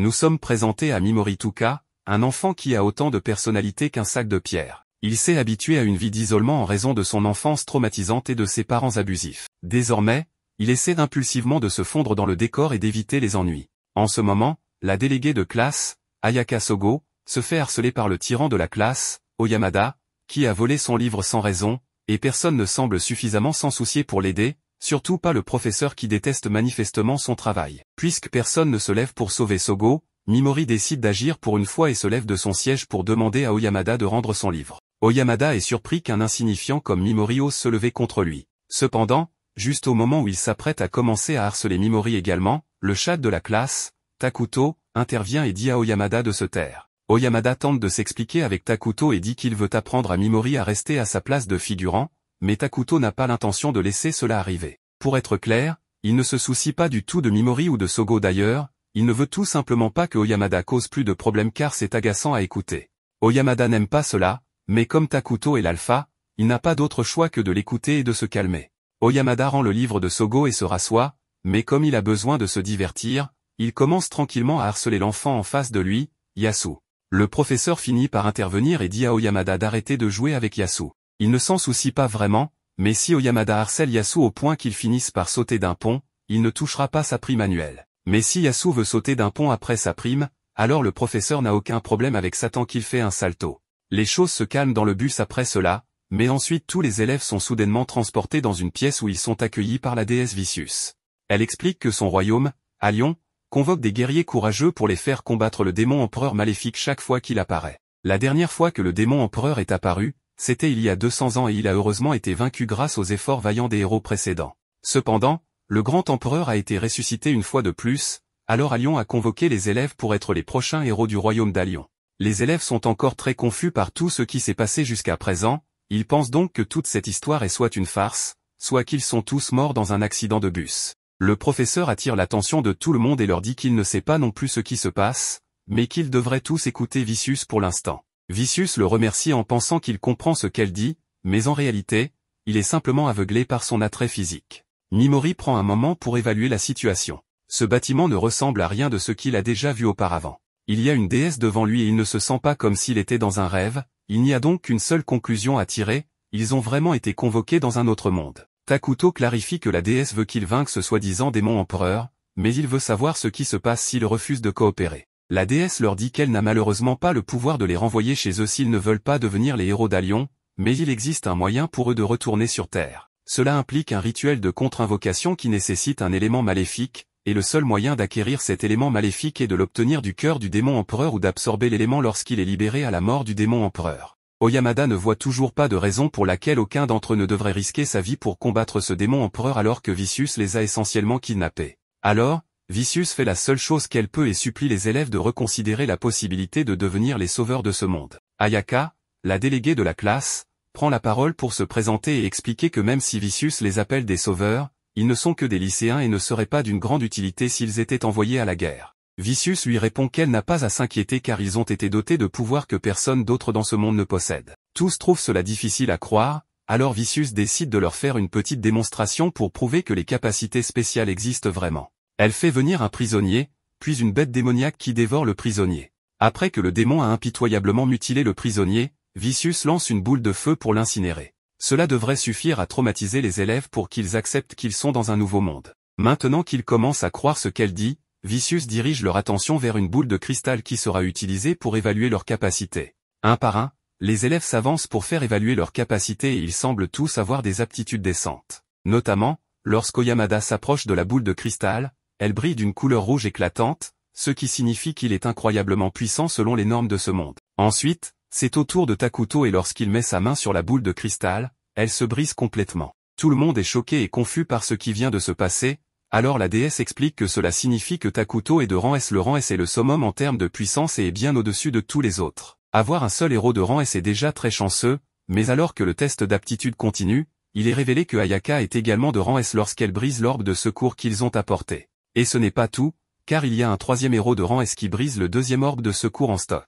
nous sommes présentés à Mimori Tuka, un enfant qui a autant de personnalité qu'un sac de pierre. Il s'est habitué à une vie d'isolement en raison de son enfance traumatisante et de ses parents abusifs. Désormais, il essaie impulsivement de se fondre dans le décor et d'éviter les ennuis. En ce moment, la déléguée de classe, Ayaka Sogo, se fait harceler par le tyran de la classe, Oyamada, qui a volé son livre sans raison, et personne ne semble suffisamment s'en soucier pour l'aider, surtout pas le professeur qui déteste manifestement son travail. Puisque personne ne se lève pour sauver Sogo, Mimori décide d'agir pour une fois et se lève de son siège pour demander à Oyamada de rendre son livre. Oyamada est surpris qu'un insignifiant comme Mimori ose se lever contre lui. Cependant, juste au moment où il s'apprête à commencer à harceler Mimori également, le chat de la classe, Takuto, intervient et dit à Oyamada de se taire. Oyamada tente de s'expliquer avec Takuto et dit qu'il veut apprendre à Mimori à rester à sa place de figurant, mais Takuto n'a pas l'intention de laisser cela arriver. Pour être clair, il ne se soucie pas du tout de Mimori ou de Sogo d'ailleurs, il ne veut tout simplement pas que Oyamada cause plus de problèmes car c'est agaçant à écouter. Oyamada n'aime pas cela, mais comme Takuto est l'alpha, il n'a pas d'autre choix que de l'écouter et de se calmer. Oyamada rend le livre de Sogo et se rassoit, mais comme il a besoin de se divertir, il commence tranquillement à harceler l'enfant en face de lui, Yasu. Le professeur finit par intervenir et dit à Oyamada d'arrêter de jouer avec Yasu. Il ne s'en soucie pas vraiment, mais si Oyamada harcèle Yasu au point qu'il finisse par sauter d'un pont, il ne touchera pas sa prime annuelle. Mais si Yasu veut sauter d'un pont après sa prime, alors le professeur n'a aucun problème avec Satan qu'il fait un salto. Les choses se calment dans le bus après cela, mais ensuite tous les élèves sont soudainement transportés dans une pièce où ils sont accueillis par la déesse Vicius. Elle explique que son royaume, à Lyon, convoque des guerriers courageux pour les faire combattre le démon empereur maléfique chaque fois qu'il apparaît. La dernière fois que le démon empereur est apparu, c'était il y a 200 ans et il a heureusement été vaincu grâce aux efforts vaillants des héros précédents. Cependant, le grand empereur a été ressuscité une fois de plus, alors Allion a convoqué les élèves pour être les prochains héros du royaume d'Allion. Les élèves sont encore très confus par tout ce qui s'est passé jusqu'à présent, ils pensent donc que toute cette histoire est soit une farce, soit qu'ils sont tous morts dans un accident de bus. Le professeur attire l'attention de tout le monde et leur dit qu'il ne sait pas non plus ce qui se passe, mais qu'ils devraient tous écouter Vicius pour l'instant. Vicious le remercie en pensant qu'il comprend ce qu'elle dit, mais en réalité, il est simplement aveuglé par son attrait physique. Mimori prend un moment pour évaluer la situation. Ce bâtiment ne ressemble à rien de ce qu'il a déjà vu auparavant. Il y a une déesse devant lui et il ne se sent pas comme s'il était dans un rêve, il n'y a donc qu'une seule conclusion à tirer, ils ont vraiment été convoqués dans un autre monde. Takuto clarifie que la déesse veut qu'il vainque ce soi-disant démon empereur, mais il veut savoir ce qui se passe s'il refuse de coopérer la déesse leur dit qu'elle n'a malheureusement pas le pouvoir de les renvoyer chez eux s'ils ne veulent pas devenir les héros d'Alion, mais il existe un moyen pour eux de retourner sur Terre. Cela implique un rituel de contre-invocation qui nécessite un élément maléfique, et le seul moyen d'acquérir cet élément maléfique est de l'obtenir du cœur du démon empereur ou d'absorber l'élément lorsqu'il est libéré à la mort du démon empereur. Oyamada ne voit toujours pas de raison pour laquelle aucun d'entre eux ne devrait risquer sa vie pour combattre ce démon empereur alors que Vicious les a essentiellement kidnappés. Alors, Vicious fait la seule chose qu'elle peut et supplie les élèves de reconsidérer la possibilité de devenir les sauveurs de ce monde. Ayaka, la déléguée de la classe, prend la parole pour se présenter et expliquer que même si Vicious les appelle des sauveurs, ils ne sont que des lycéens et ne seraient pas d'une grande utilité s'ils étaient envoyés à la guerre. Vicious lui répond qu'elle n'a pas à s'inquiéter car ils ont été dotés de pouvoirs que personne d'autre dans ce monde ne possède. Tous trouvent cela difficile à croire, alors Vicious décide de leur faire une petite démonstration pour prouver que les capacités spéciales existent vraiment. Elle fait venir un prisonnier, puis une bête démoniaque qui dévore le prisonnier. Après que le démon a impitoyablement mutilé le prisonnier, Vicious lance une boule de feu pour l'incinérer. Cela devrait suffire à traumatiser les élèves pour qu'ils acceptent qu'ils sont dans un nouveau monde. Maintenant qu'ils commencent à croire ce qu'elle dit, Vicious dirige leur attention vers une boule de cristal qui sera utilisée pour évaluer leurs capacités. Un par un, les élèves s'avancent pour faire évaluer leurs capacités et ils semblent tous avoir des aptitudes décentes. Notamment, lorsqu'Oyamada s'approche de la boule de cristal, elle brille d'une couleur rouge éclatante, ce qui signifie qu'il est incroyablement puissant selon les normes de ce monde. Ensuite, c'est au tour de Takuto et lorsqu'il met sa main sur la boule de cristal, elle se brise complètement. Tout le monde est choqué et confus par ce qui vient de se passer, alors la déesse explique que cela signifie que Takuto est de rang S. Le rang S est le summum en termes de puissance et est bien au-dessus de tous les autres. Avoir un seul héros de rang S est déjà très chanceux, mais alors que le test d'aptitude continue, il est révélé que Ayaka est également de rang S lorsqu'elle brise l'orbe de secours qu'ils ont apporté. Et ce n'est pas tout, car il y a un troisième héros de rang S qui brise le deuxième orbe de secours en stock.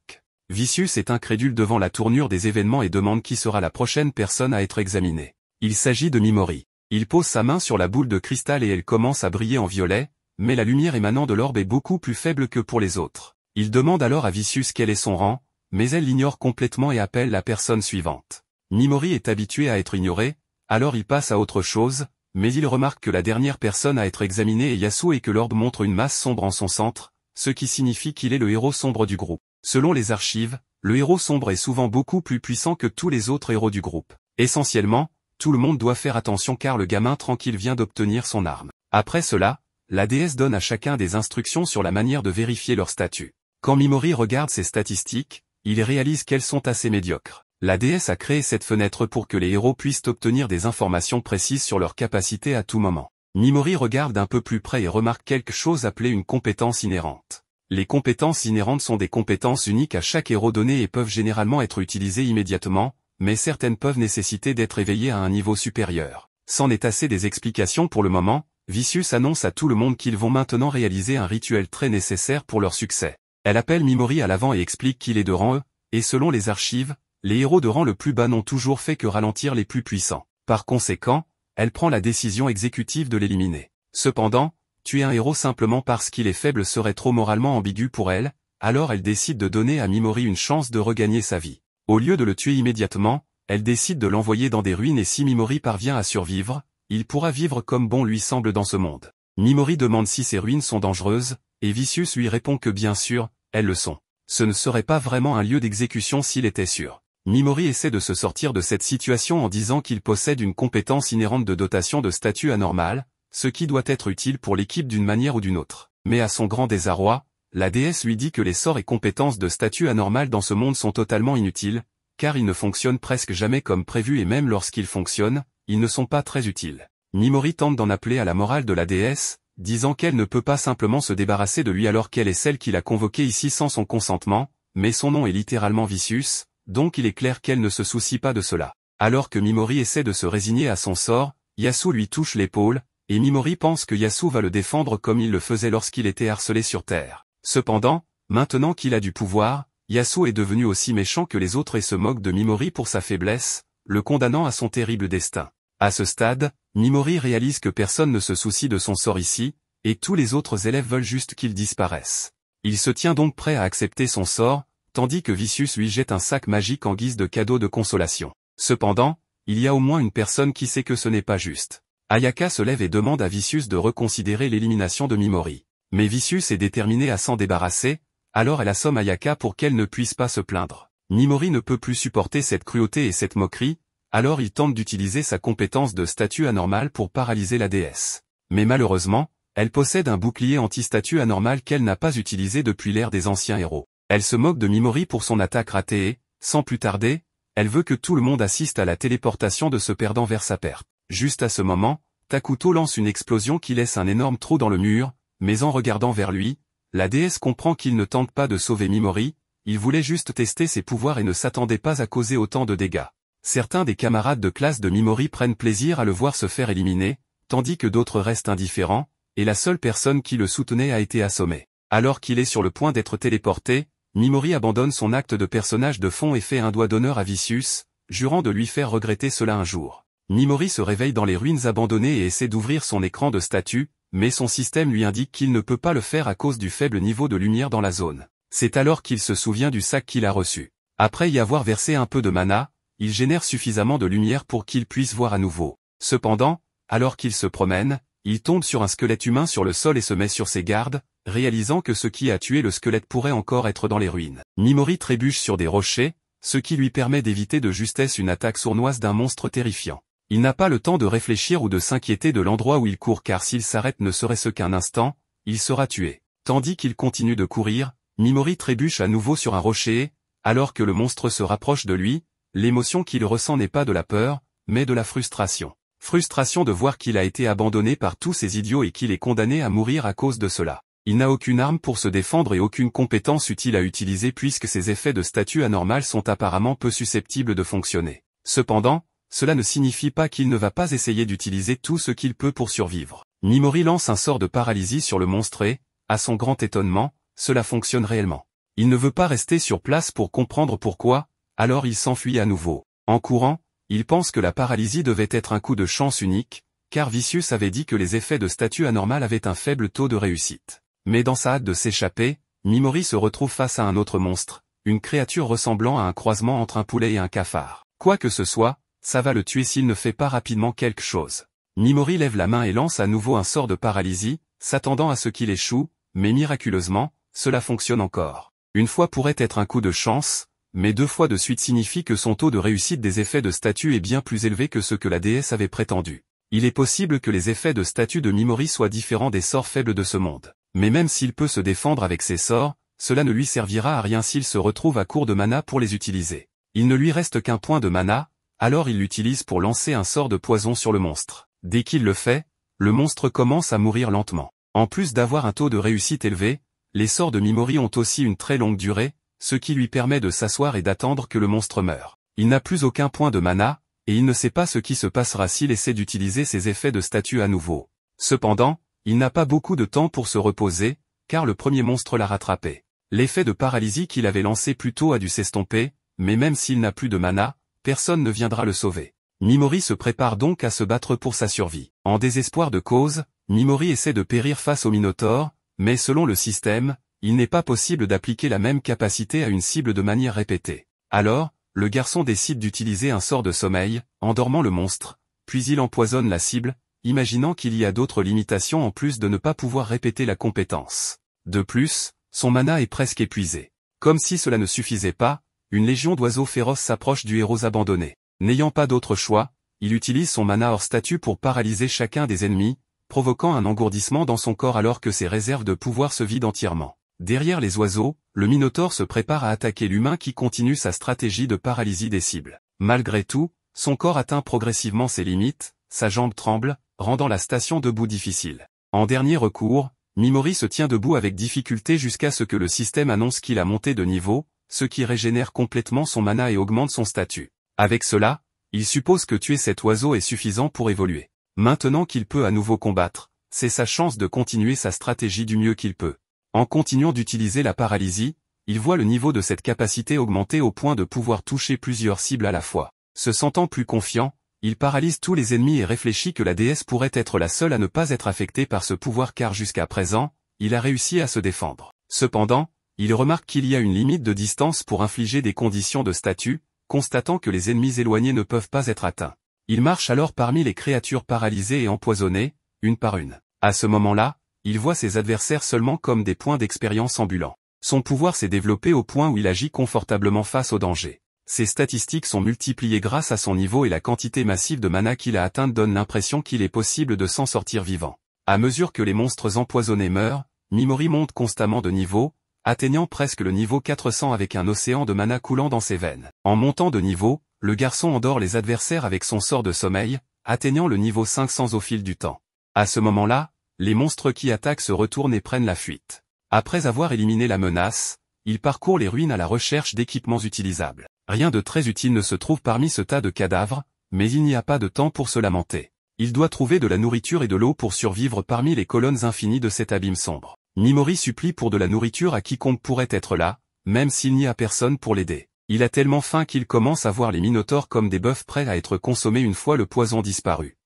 Vicious est incrédule devant la tournure des événements et demande qui sera la prochaine personne à être examinée. Il s'agit de Mimori. Il pose sa main sur la boule de cristal et elle commence à briller en violet, mais la lumière émanant de l'orbe est beaucoup plus faible que pour les autres. Il demande alors à Vicious quel est son rang, mais elle l'ignore complètement et appelle la personne suivante. Mimori est habitué à être ignoré, alors il passe à autre chose, mais il remarque que la dernière personne à être examinée est Yasuo et que l'ordre montre une masse sombre en son centre, ce qui signifie qu'il est le héros sombre du groupe. Selon les archives, le héros sombre est souvent beaucoup plus puissant que tous les autres héros du groupe. Essentiellement, tout le monde doit faire attention car le gamin tranquille vient d'obtenir son arme. Après cela, la déesse donne à chacun des instructions sur la manière de vérifier leur statut. Quand Mimori regarde ses statistiques, il réalise qu'elles sont assez médiocres. La déesse a créé cette fenêtre pour que les héros puissent obtenir des informations précises sur leur capacité à tout moment. Mimori regarde d'un peu plus près et remarque quelque chose appelé une compétence inhérente. Les compétences inhérentes sont des compétences uniques à chaque héros donné et peuvent généralement être utilisées immédiatement, mais certaines peuvent nécessiter d'être éveillées à un niveau supérieur. C'en est assez des explications pour le moment, Vicious annonce à tout le monde qu'ils vont maintenant réaliser un rituel très nécessaire pour leur succès. Elle appelle Mimori à l'avant et explique qu'il est de rang E, et selon les archives, les héros de rang le plus bas n'ont toujours fait que ralentir les plus puissants. Par conséquent, elle prend la décision exécutive de l'éliminer. Cependant, tuer un héros simplement parce qu'il est faible serait trop moralement ambigu pour elle, alors elle décide de donner à Mimori une chance de regagner sa vie. Au lieu de le tuer immédiatement, elle décide de l'envoyer dans des ruines et si Mimori parvient à survivre, il pourra vivre comme bon lui semble dans ce monde. Mimori demande si ces ruines sont dangereuses, et Vicious lui répond que bien sûr, elles le sont. Ce ne serait pas vraiment un lieu d'exécution s'il était sûr. Mimori essaie de se sortir de cette situation en disant qu'il possède une compétence inhérente de dotation de statut anormal, ce qui doit être utile pour l'équipe d'une manière ou d'une autre. Mais à son grand désarroi, la déesse lui dit que les sorts et compétences de statut anormal dans ce monde sont totalement inutiles, car ils ne fonctionnent presque jamais comme prévu et même lorsqu'ils fonctionnent, ils ne sont pas très utiles. Mimori tente d'en appeler à la morale de la déesse, disant qu'elle ne peut pas simplement se débarrasser de lui alors qu'elle est celle qu'il a convoqué ici sans son consentement, mais son nom est littéralement Vicius, donc il est clair qu'elle ne se soucie pas de cela. Alors que Mimori essaie de se résigner à son sort, Yasu lui touche l'épaule, et Mimori pense que Yasu va le défendre comme il le faisait lorsqu'il était harcelé sur Terre. Cependant, maintenant qu'il a du pouvoir, Yasu est devenu aussi méchant que les autres et se moque de Mimori pour sa faiblesse, le condamnant à son terrible destin. À ce stade, Mimori réalise que personne ne se soucie de son sort ici, et tous les autres élèves veulent juste qu'il disparaisse. Il se tient donc prêt à accepter son sort, tandis que Vicious lui jette un sac magique en guise de cadeau de consolation. Cependant, il y a au moins une personne qui sait que ce n'est pas juste. Ayaka se lève et demande à Vicious de reconsidérer l'élimination de Mimori. Mais Vicious est déterminé à s'en débarrasser, alors elle assomme Ayaka pour qu'elle ne puisse pas se plaindre. Mimori ne peut plus supporter cette cruauté et cette moquerie, alors il tente d'utiliser sa compétence de statut anormale pour paralyser la déesse. Mais malheureusement, elle possède un bouclier anti statut anormal qu'elle n'a pas utilisé depuis l'ère des anciens héros. Elle se moque de Mimori pour son attaque ratée et, sans plus tarder, elle veut que tout le monde assiste à la téléportation de ce perdant vers sa perte. Juste à ce moment, Takuto lance une explosion qui laisse un énorme trou dans le mur, mais en regardant vers lui, la déesse comprend qu'il ne tente pas de sauver Mimori, il voulait juste tester ses pouvoirs et ne s'attendait pas à causer autant de dégâts. Certains des camarades de classe de Mimori prennent plaisir à le voir se faire éliminer, tandis que d'autres restent indifférents, et la seule personne qui le soutenait a été assommée. Alors qu'il est sur le point d'être téléporté, Nimori abandonne son acte de personnage de fond et fait un doigt d'honneur à Vicious, jurant de lui faire regretter cela un jour. Nimori se réveille dans les ruines abandonnées et essaie d'ouvrir son écran de statut, mais son système lui indique qu'il ne peut pas le faire à cause du faible niveau de lumière dans la zone. C'est alors qu'il se souvient du sac qu'il a reçu. Après y avoir versé un peu de mana, il génère suffisamment de lumière pour qu'il puisse voir à nouveau. Cependant, alors qu'il se promène, il tombe sur un squelette humain sur le sol et se met sur ses gardes, réalisant que ce qui a tué le squelette pourrait encore être dans les ruines. Mimori trébuche sur des rochers, ce qui lui permet d'éviter de justesse une attaque sournoise d'un monstre terrifiant. Il n'a pas le temps de réfléchir ou de s'inquiéter de l'endroit où il court car s'il s'arrête ne serait-ce qu'un instant, il sera tué. Tandis qu'il continue de courir, Mimori trébuche à nouveau sur un rocher alors que le monstre se rapproche de lui, l'émotion qu'il ressent n'est pas de la peur, mais de la frustration. Frustration de voir qu'il a été abandonné par tous ces idiots et qu'il est condamné à mourir à cause de cela. Il n'a aucune arme pour se défendre et aucune compétence utile à utiliser puisque ses effets de statut anormal sont apparemment peu susceptibles de fonctionner. Cependant, cela ne signifie pas qu'il ne va pas essayer d'utiliser tout ce qu'il peut pour survivre. Nimori lance un sort de paralysie sur le monstre et, à son grand étonnement, cela fonctionne réellement. Il ne veut pas rester sur place pour comprendre pourquoi, alors il s'enfuit à nouveau. En courant, il pense que la paralysie devait être un coup de chance unique, car Vicious avait dit que les effets de statut anormal avaient un faible taux de réussite. Mais dans sa hâte de s'échapper, Mimori se retrouve face à un autre monstre, une créature ressemblant à un croisement entre un poulet et un cafard. Quoi que ce soit, ça va le tuer s'il ne fait pas rapidement quelque chose. Mimori lève la main et lance à nouveau un sort de paralysie, s'attendant à ce qu'il échoue, mais miraculeusement, cela fonctionne encore. Une fois pourrait être un coup de chance, mais deux fois de suite signifie que son taux de réussite des effets de statut est bien plus élevé que ce que la déesse avait prétendu. Il est possible que les effets de statut de Mimori soient différents des sorts faibles de ce monde. Mais même s'il peut se défendre avec ses sorts, cela ne lui servira à rien s'il se retrouve à court de mana pour les utiliser. Il ne lui reste qu'un point de mana, alors il l'utilise pour lancer un sort de poison sur le monstre. Dès qu'il le fait, le monstre commence à mourir lentement. En plus d'avoir un taux de réussite élevé, les sorts de Mimori ont aussi une très longue durée, ce qui lui permet de s'asseoir et d'attendre que le monstre meure. Il n'a plus aucun point de mana, et il ne sait pas ce qui se passera s'il essaie d'utiliser ses effets de statut à nouveau. Cependant, il n'a pas beaucoup de temps pour se reposer, car le premier monstre l'a rattrapé. L'effet de paralysie qu'il avait lancé plus tôt a dû s'estomper, mais même s'il n'a plus de mana, personne ne viendra le sauver. Mimori se prépare donc à se battre pour sa survie. En désespoir de cause, Mimori essaie de périr face au Minotaure, mais selon le système, il n'est pas possible d'appliquer la même capacité à une cible de manière répétée. Alors, le garçon décide d'utiliser un sort de sommeil, endormant le monstre, puis il empoisonne la cible, imaginant qu'il y a d'autres limitations en plus de ne pas pouvoir répéter la compétence. De plus, son mana est presque épuisé. Comme si cela ne suffisait pas, une légion d'oiseaux féroces s'approche du héros abandonné. N'ayant pas d'autre choix, il utilise son mana hors statut pour paralyser chacun des ennemis, provoquant un engourdissement dans son corps alors que ses réserves de pouvoir se vident entièrement. Derrière les oiseaux, le Minotaure se prépare à attaquer l'humain qui continue sa stratégie de paralysie des cibles. Malgré tout, son corps atteint progressivement ses limites, sa jambe tremble, rendant la station debout difficile. En dernier recours, Mimori se tient debout avec difficulté jusqu'à ce que le système annonce qu'il a monté de niveau, ce qui régénère complètement son mana et augmente son statut. Avec cela, il suppose que tuer cet oiseau est suffisant pour évoluer. Maintenant qu'il peut à nouveau combattre, c'est sa chance de continuer sa stratégie du mieux qu'il peut. En continuant d'utiliser la paralysie, il voit le niveau de cette capacité augmenter au point de pouvoir toucher plusieurs cibles à la fois. Se sentant plus confiant, il paralyse tous les ennemis et réfléchit que la déesse pourrait être la seule à ne pas être affectée par ce pouvoir car jusqu'à présent, il a réussi à se défendre. Cependant, il remarque qu'il y a une limite de distance pour infliger des conditions de statut, constatant que les ennemis éloignés ne peuvent pas être atteints. Il marche alors parmi les créatures paralysées et empoisonnées, une par une. À ce moment-là, il voit ses adversaires seulement comme des points d'expérience ambulants. Son pouvoir s'est développé au point où il agit confortablement face au danger. Ses statistiques sont multipliées grâce à son niveau et la quantité massive de mana qu'il a atteinte donne l'impression qu'il est possible de s'en sortir vivant. À mesure que les monstres empoisonnés meurent, Mimori monte constamment de niveau, atteignant presque le niveau 400 avec un océan de mana coulant dans ses veines. En montant de niveau, le garçon endort les adversaires avec son sort de sommeil, atteignant le niveau 500 au fil du temps. À ce moment-là, les monstres qui attaquent se retournent et prennent la fuite. Après avoir éliminé la menace, il parcourt les ruines à la recherche d'équipements utilisables. Rien de très utile ne se trouve parmi ce tas de cadavres, mais il n'y a pas de temps pour se lamenter. Il doit trouver de la nourriture et de l'eau pour survivre parmi les colonnes infinies de cet abîme sombre. Nimori supplie pour de la nourriture à quiconque pourrait être là, même s'il n'y a personne pour l'aider. Il a tellement faim qu'il commence à voir les minotaures comme des bœufs prêts à être consommés une fois le poison disparu.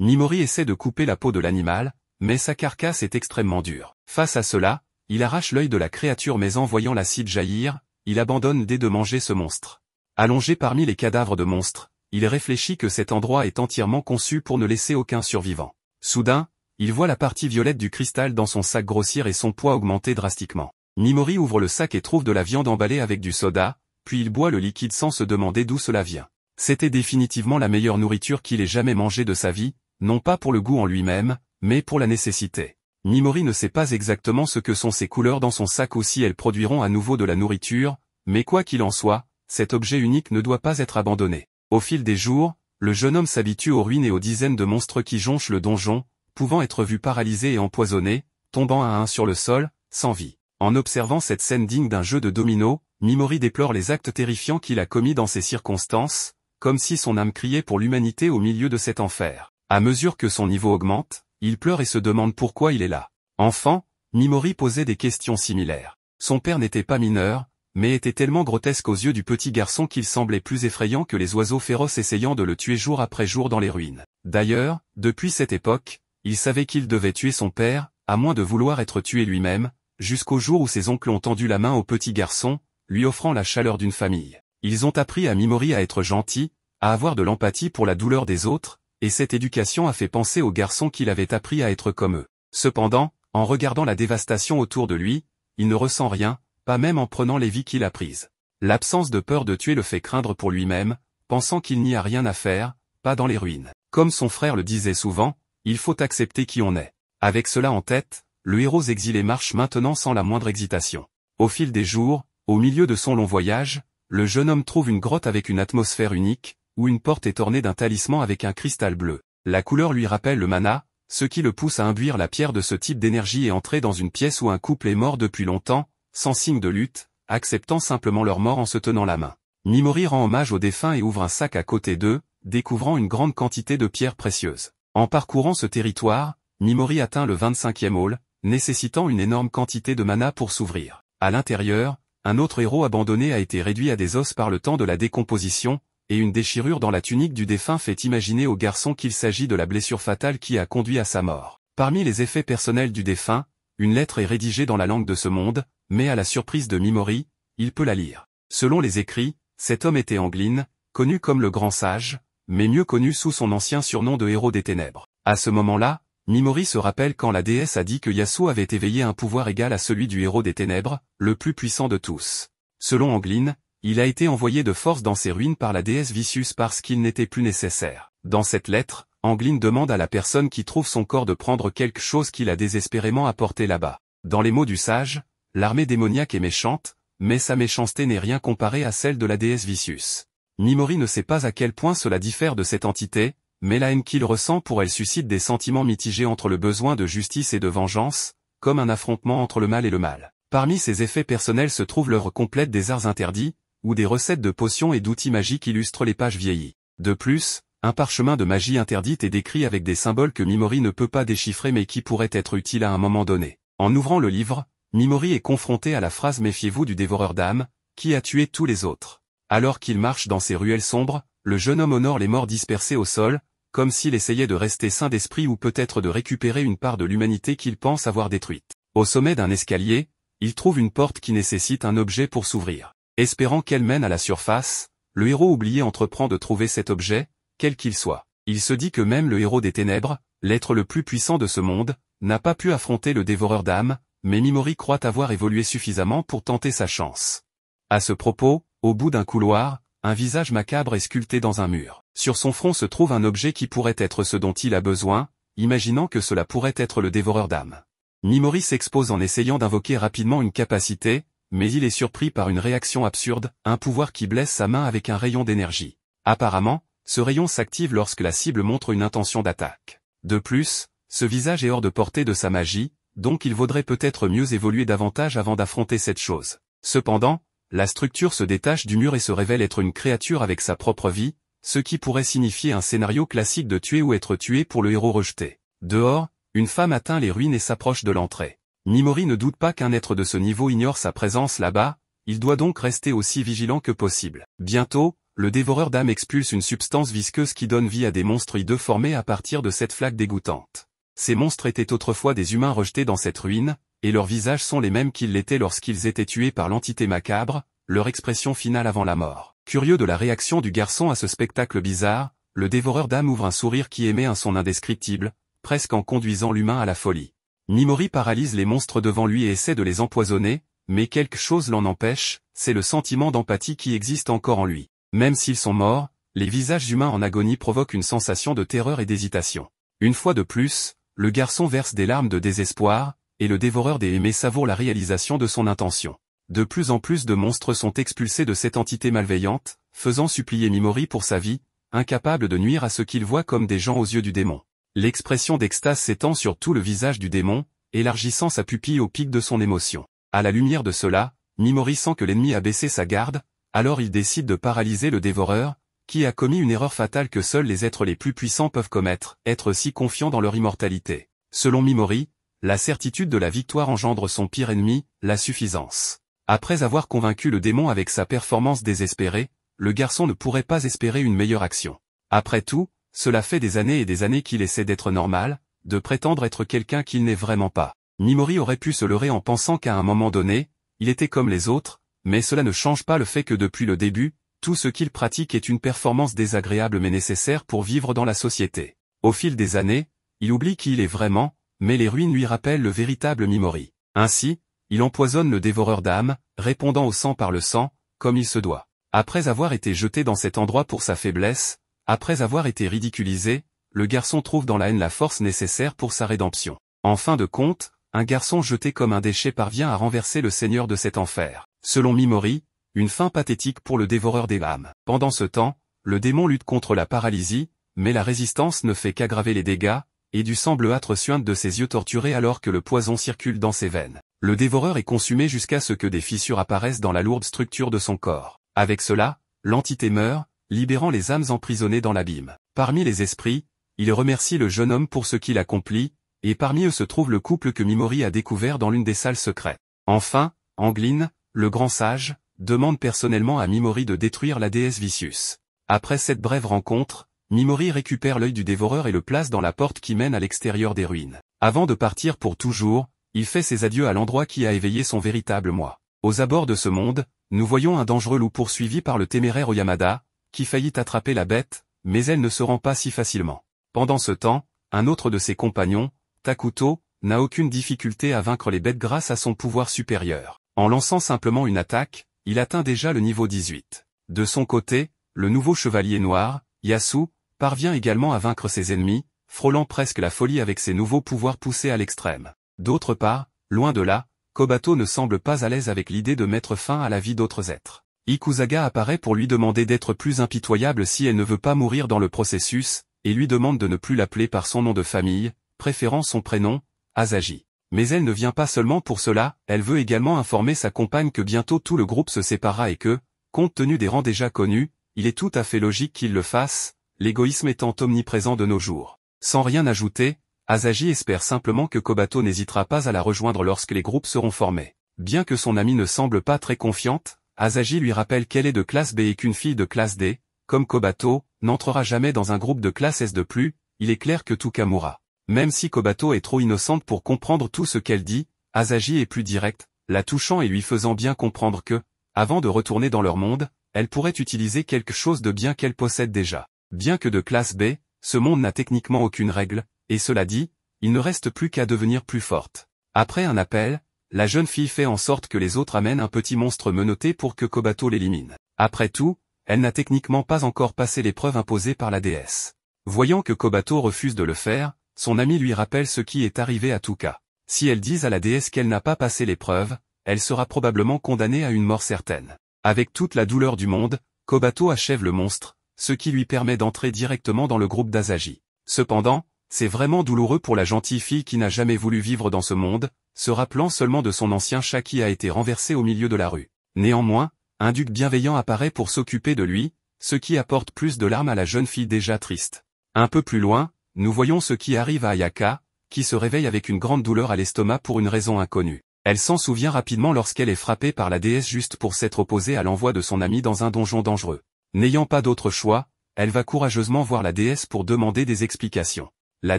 Nimori essaie de couper la peau de l'animal, mais sa carcasse est extrêmement dure. Face à cela, il arrache l'œil de la créature mais en voyant l'acide jaillir, il abandonne dès de manger ce monstre. Allongé parmi les cadavres de monstres, il réfléchit que cet endroit est entièrement conçu pour ne laisser aucun survivant. Soudain, il voit la partie violette du cristal dans son sac grossir et son poids augmenter drastiquement. Nimori ouvre le sac et trouve de la viande emballée avec du soda, puis il boit le liquide sans se demander d'où cela vient. C'était définitivement la meilleure nourriture qu'il ait jamais mangée de sa vie, non pas pour le goût en lui-même, mais pour la nécessité. Nimori ne sait pas exactement ce que sont ces couleurs dans son sac ou si elles produiront à nouveau de la nourriture, mais quoi qu'il en soit, cet objet unique ne doit pas être abandonné. Au fil des jours, le jeune homme s'habitue aux ruines et aux dizaines de monstres qui jonchent le donjon, pouvant être vus paralysés et empoisonnés, tombant à un sur le sol, sans vie. En observant cette scène digne d'un jeu de domino, Mimori déplore les actes terrifiants qu'il a commis dans ces circonstances, comme si son âme criait pour l'humanité au milieu de cet enfer. À mesure que son niveau augmente, il pleure et se demande pourquoi il est là. Enfant, Mimori posait des questions similaires. Son père n'était pas mineur, mais était tellement grotesque aux yeux du petit garçon qu'il semblait plus effrayant que les oiseaux féroces essayant de le tuer jour après jour dans les ruines. D'ailleurs, depuis cette époque, il savait qu'il devait tuer son père, à moins de vouloir être tué lui-même, jusqu'au jour où ses oncles ont tendu la main au petit garçon, lui offrant la chaleur d'une famille. Ils ont appris à Mimori à être gentil, à avoir de l'empathie pour la douleur des autres, et cette éducation a fait penser au garçon qu'il avait appris à être comme eux. Cependant, en regardant la dévastation autour de lui, il ne ressent rien, pas même en prenant les vies qu'il a prises. L'absence de peur de tuer le fait craindre pour lui-même, pensant qu'il n'y a rien à faire, pas dans les ruines. Comme son frère le disait souvent, il faut accepter qui on est. Avec cela en tête, le héros exilé marche maintenant sans la moindre excitation. Au fil des jours, au milieu de son long voyage, le jeune homme trouve une grotte avec une atmosphère unique, où une porte est ornée d'un talisman avec un cristal bleu. La couleur lui rappelle le mana, ce qui le pousse à induire la pierre de ce type d'énergie et entrer dans une pièce où un couple est mort depuis longtemps, sans signe de lutte, acceptant simplement leur mort en se tenant la main. Nimori rend hommage au défunt et ouvre un sac à côté d'eux, découvrant une grande quantité de pierres précieuses. En parcourant ce territoire, Nimori atteint le 25e hall, nécessitant une énorme quantité de mana pour s'ouvrir. À l'intérieur, un autre héros abandonné a été réduit à des os par le temps de la décomposition, et une déchirure dans la tunique du défunt fait imaginer au garçon qu'il s'agit de la blessure fatale qui a conduit à sa mort. Parmi les effets personnels du défunt, une lettre est rédigée dans la langue de ce monde, mais à la surprise de Mimori, il peut la lire. Selon les écrits, cet homme était Anglin, connu comme le Grand Sage, mais mieux connu sous son ancien surnom de Héros des Ténèbres. À ce moment-là, Mimori se rappelle quand la déesse a dit que Yasuo avait éveillé un pouvoir égal à celui du Héros des Ténèbres, le plus puissant de tous. Selon Anglin, il a été envoyé de force dans ses ruines par la déesse Vicious parce qu'il n'était plus nécessaire. Dans cette lettre, Anglin demande à la personne qui trouve son corps de prendre quelque chose qu'il a désespérément apporté là-bas. Dans les mots du sage, L'armée démoniaque est méchante, mais sa méchanceté n'est rien comparée à celle de la déesse Vicius. Mimori ne sait pas à quel point cela diffère de cette entité, mais la haine qu'il ressent pour elle suscite des sentiments mitigés entre le besoin de justice et de vengeance, comme un affrontement entre le mal et le mal. Parmi ses effets personnels se trouve l'œuvre complète des arts interdits, ou des recettes de potions et d'outils magiques illustrent les pages vieillies. De plus, un parchemin de magie interdite est décrit avec des symboles que Mimori ne peut pas déchiffrer mais qui pourraient être utiles à un moment donné. En ouvrant le livre, Mimori est confronté à la phrase Méfiez-vous du dévoreur d'âme, qui a tué tous les autres. Alors qu'il marche dans ces ruelles sombres, le jeune homme honore les morts dispersés au sol, comme s'il essayait de rester sain d'esprit ou peut-être de récupérer une part de l'humanité qu'il pense avoir détruite. Au sommet d'un escalier, il trouve une porte qui nécessite un objet pour s'ouvrir. Espérant qu'elle mène à la surface, le héros oublié entreprend de trouver cet objet, quel qu'il soit. Il se dit que même le héros des ténèbres, l'être le plus puissant de ce monde, n'a pas pu affronter le dévoreur d'âme, mais Mimori croit avoir évolué suffisamment pour tenter sa chance. À ce propos, au bout d'un couloir, un visage macabre est sculpté dans un mur. Sur son front se trouve un objet qui pourrait être ce dont il a besoin, imaginant que cela pourrait être le dévoreur d'âme. Mimori s'expose en essayant d'invoquer rapidement une capacité, mais il est surpris par une réaction absurde, un pouvoir qui blesse sa main avec un rayon d'énergie. Apparemment, ce rayon s'active lorsque la cible montre une intention d'attaque. De plus, ce visage est hors de portée de sa magie, donc il vaudrait peut-être mieux évoluer davantage avant d'affronter cette chose. Cependant, la structure se détache du mur et se révèle être une créature avec sa propre vie, ce qui pourrait signifier un scénario classique de tuer ou être tué pour le héros rejeté. Dehors, une femme atteint les ruines et s'approche de l'entrée. Nimori ne doute pas qu'un être de ce niveau ignore sa présence là-bas, il doit donc rester aussi vigilant que possible. Bientôt, le dévoreur d'âme expulse une substance visqueuse qui donne vie à des monstres hideux formés à partir de cette flaque dégoûtante. Ces monstres étaient autrefois des humains rejetés dans cette ruine, et leurs visages sont les mêmes qu'ils l'étaient lorsqu'ils étaient tués par l'entité macabre, leur expression finale avant la mort. Curieux de la réaction du garçon à ce spectacle bizarre, le dévoreur d'âme ouvre un sourire qui émet un son indescriptible, presque en conduisant l'humain à la folie. Nimori paralyse les monstres devant lui et essaie de les empoisonner, mais quelque chose l'en empêche, c'est le sentiment d'empathie qui existe encore en lui. Même s'ils sont morts, les visages humains en agonie provoquent une sensation de terreur et d'hésitation. Une fois de plus, le garçon verse des larmes de désespoir, et le dévoreur des aimés savoure la réalisation de son intention. De plus en plus de monstres sont expulsés de cette entité malveillante, faisant supplier Mimori pour sa vie, incapable de nuire à ce qu'il voit comme des gens aux yeux du démon. L'expression d'extase s'étend sur tout le visage du démon, élargissant sa pupille au pic de son émotion. À la lumière de cela, Mimori sent que l'ennemi a baissé sa garde, alors il décide de paralyser le dévoreur, qui a commis une erreur fatale que seuls les êtres les plus puissants peuvent commettre, être si confiants dans leur immortalité. Selon Mimori, la certitude de la victoire engendre son pire ennemi, la suffisance. Après avoir convaincu le démon avec sa performance désespérée, le garçon ne pourrait pas espérer une meilleure action. Après tout, cela fait des années et des années qu'il essaie d'être normal, de prétendre être quelqu'un qu'il n'est vraiment pas. Mimori aurait pu se leurrer en pensant qu'à un moment donné, il était comme les autres, mais cela ne change pas le fait que depuis le début, tout ce qu'il pratique est une performance désagréable mais nécessaire pour vivre dans la société. Au fil des années, il oublie qui il est vraiment, mais les ruines lui rappellent le véritable Mimori. Ainsi, il empoisonne le dévoreur d'âmes, répondant au sang par le sang, comme il se doit. Après avoir été jeté dans cet endroit pour sa faiblesse, après avoir été ridiculisé, le garçon trouve dans la haine la force nécessaire pour sa rédemption. En fin de compte, un garçon jeté comme un déchet parvient à renverser le seigneur de cet enfer. Selon Mimori, une fin pathétique pour le dévoreur des âmes. Pendant ce temps, le démon lutte contre la paralysie, mais la résistance ne fait qu'aggraver les dégâts, et du sang bleuâtre suinte de ses yeux torturés alors que le poison circule dans ses veines. Le dévoreur est consumé jusqu'à ce que des fissures apparaissent dans la lourde structure de son corps. Avec cela, l'entité meurt, libérant les âmes emprisonnées dans l'abîme. Parmi les esprits, il remercie le jeune homme pour ce qu'il accomplit, et parmi eux se trouve le couple que Mimori a découvert dans l'une des salles secrètes. Enfin, Angline, le grand sage, demande personnellement à Mimori de détruire la déesse Vicius. Après cette brève rencontre, Mimori récupère l'œil du dévoreur et le place dans la porte qui mène à l'extérieur des ruines. Avant de partir pour toujours, il fait ses adieux à l'endroit qui a éveillé son véritable moi. Aux abords de ce monde, nous voyons un dangereux loup poursuivi par le téméraire Oyamada, qui faillit attraper la bête, mais elle ne se rend pas si facilement. Pendant ce temps, un autre de ses compagnons, Takuto, n'a aucune difficulté à vaincre les bêtes grâce à son pouvoir supérieur. En lançant simplement une attaque, il atteint déjà le niveau 18. De son côté, le nouveau chevalier noir, Yasu, parvient également à vaincre ses ennemis, frôlant presque la folie avec ses nouveaux pouvoirs poussés à l'extrême. D'autre part, loin de là, Kobato ne semble pas à l'aise avec l'idée de mettre fin à la vie d'autres êtres. Ikuzaga apparaît pour lui demander d'être plus impitoyable si elle ne veut pas mourir dans le processus, et lui demande de ne plus l'appeler par son nom de famille, préférant son prénom, Asagi. Mais elle ne vient pas seulement pour cela, elle veut également informer sa compagne que bientôt tout le groupe se sépara et que, compte tenu des rangs déjà connus, il est tout à fait logique qu'il le fasse, l'égoïsme étant omniprésent de nos jours. Sans rien ajouter, Azaji espère simplement que Kobato n'hésitera pas à la rejoindre lorsque les groupes seront formés. Bien que son amie ne semble pas très confiante, Azaji lui rappelle qu'elle est de classe B et qu'une fille de classe D, comme Kobato, n'entrera jamais dans un groupe de classe S de plus, il est clair que Tukamura même si Kobato est trop innocente pour comprendre tout ce qu'elle dit, Asagi est plus directe, la touchant et lui faisant bien comprendre que, avant de retourner dans leur monde, elle pourrait utiliser quelque chose de bien qu'elle possède déjà. Bien que de classe B, ce monde n'a techniquement aucune règle, et cela dit, il ne reste plus qu'à devenir plus forte. Après un appel, la jeune fille fait en sorte que les autres amènent un petit monstre menotté pour que Kobato l'élimine. Après tout, elle n'a techniquement pas encore passé l'épreuve imposée par la déesse. Voyant que Kobato refuse de le faire, son ami lui rappelle ce qui est arrivé à Touka. Si elle dit à la déesse qu'elle n'a pas passé l'épreuve, elle sera probablement condamnée à une mort certaine. Avec toute la douleur du monde, Kobato achève le monstre, ce qui lui permet d'entrer directement dans le groupe d'Azagi. Cependant, c'est vraiment douloureux pour la gentille fille qui n'a jamais voulu vivre dans ce monde, se rappelant seulement de son ancien chat qui a été renversé au milieu de la rue. Néanmoins, un duc bienveillant apparaît pour s'occuper de lui, ce qui apporte plus de larmes à la jeune fille déjà triste. Un peu plus loin, nous voyons ce qui arrive à Ayaka, qui se réveille avec une grande douleur à l'estomac pour une raison inconnue. Elle s'en souvient rapidement lorsqu'elle est frappée par la déesse juste pour s'être opposée à l'envoi de son ami dans un donjon dangereux. N'ayant pas d'autre choix, elle va courageusement voir la déesse pour demander des explications. La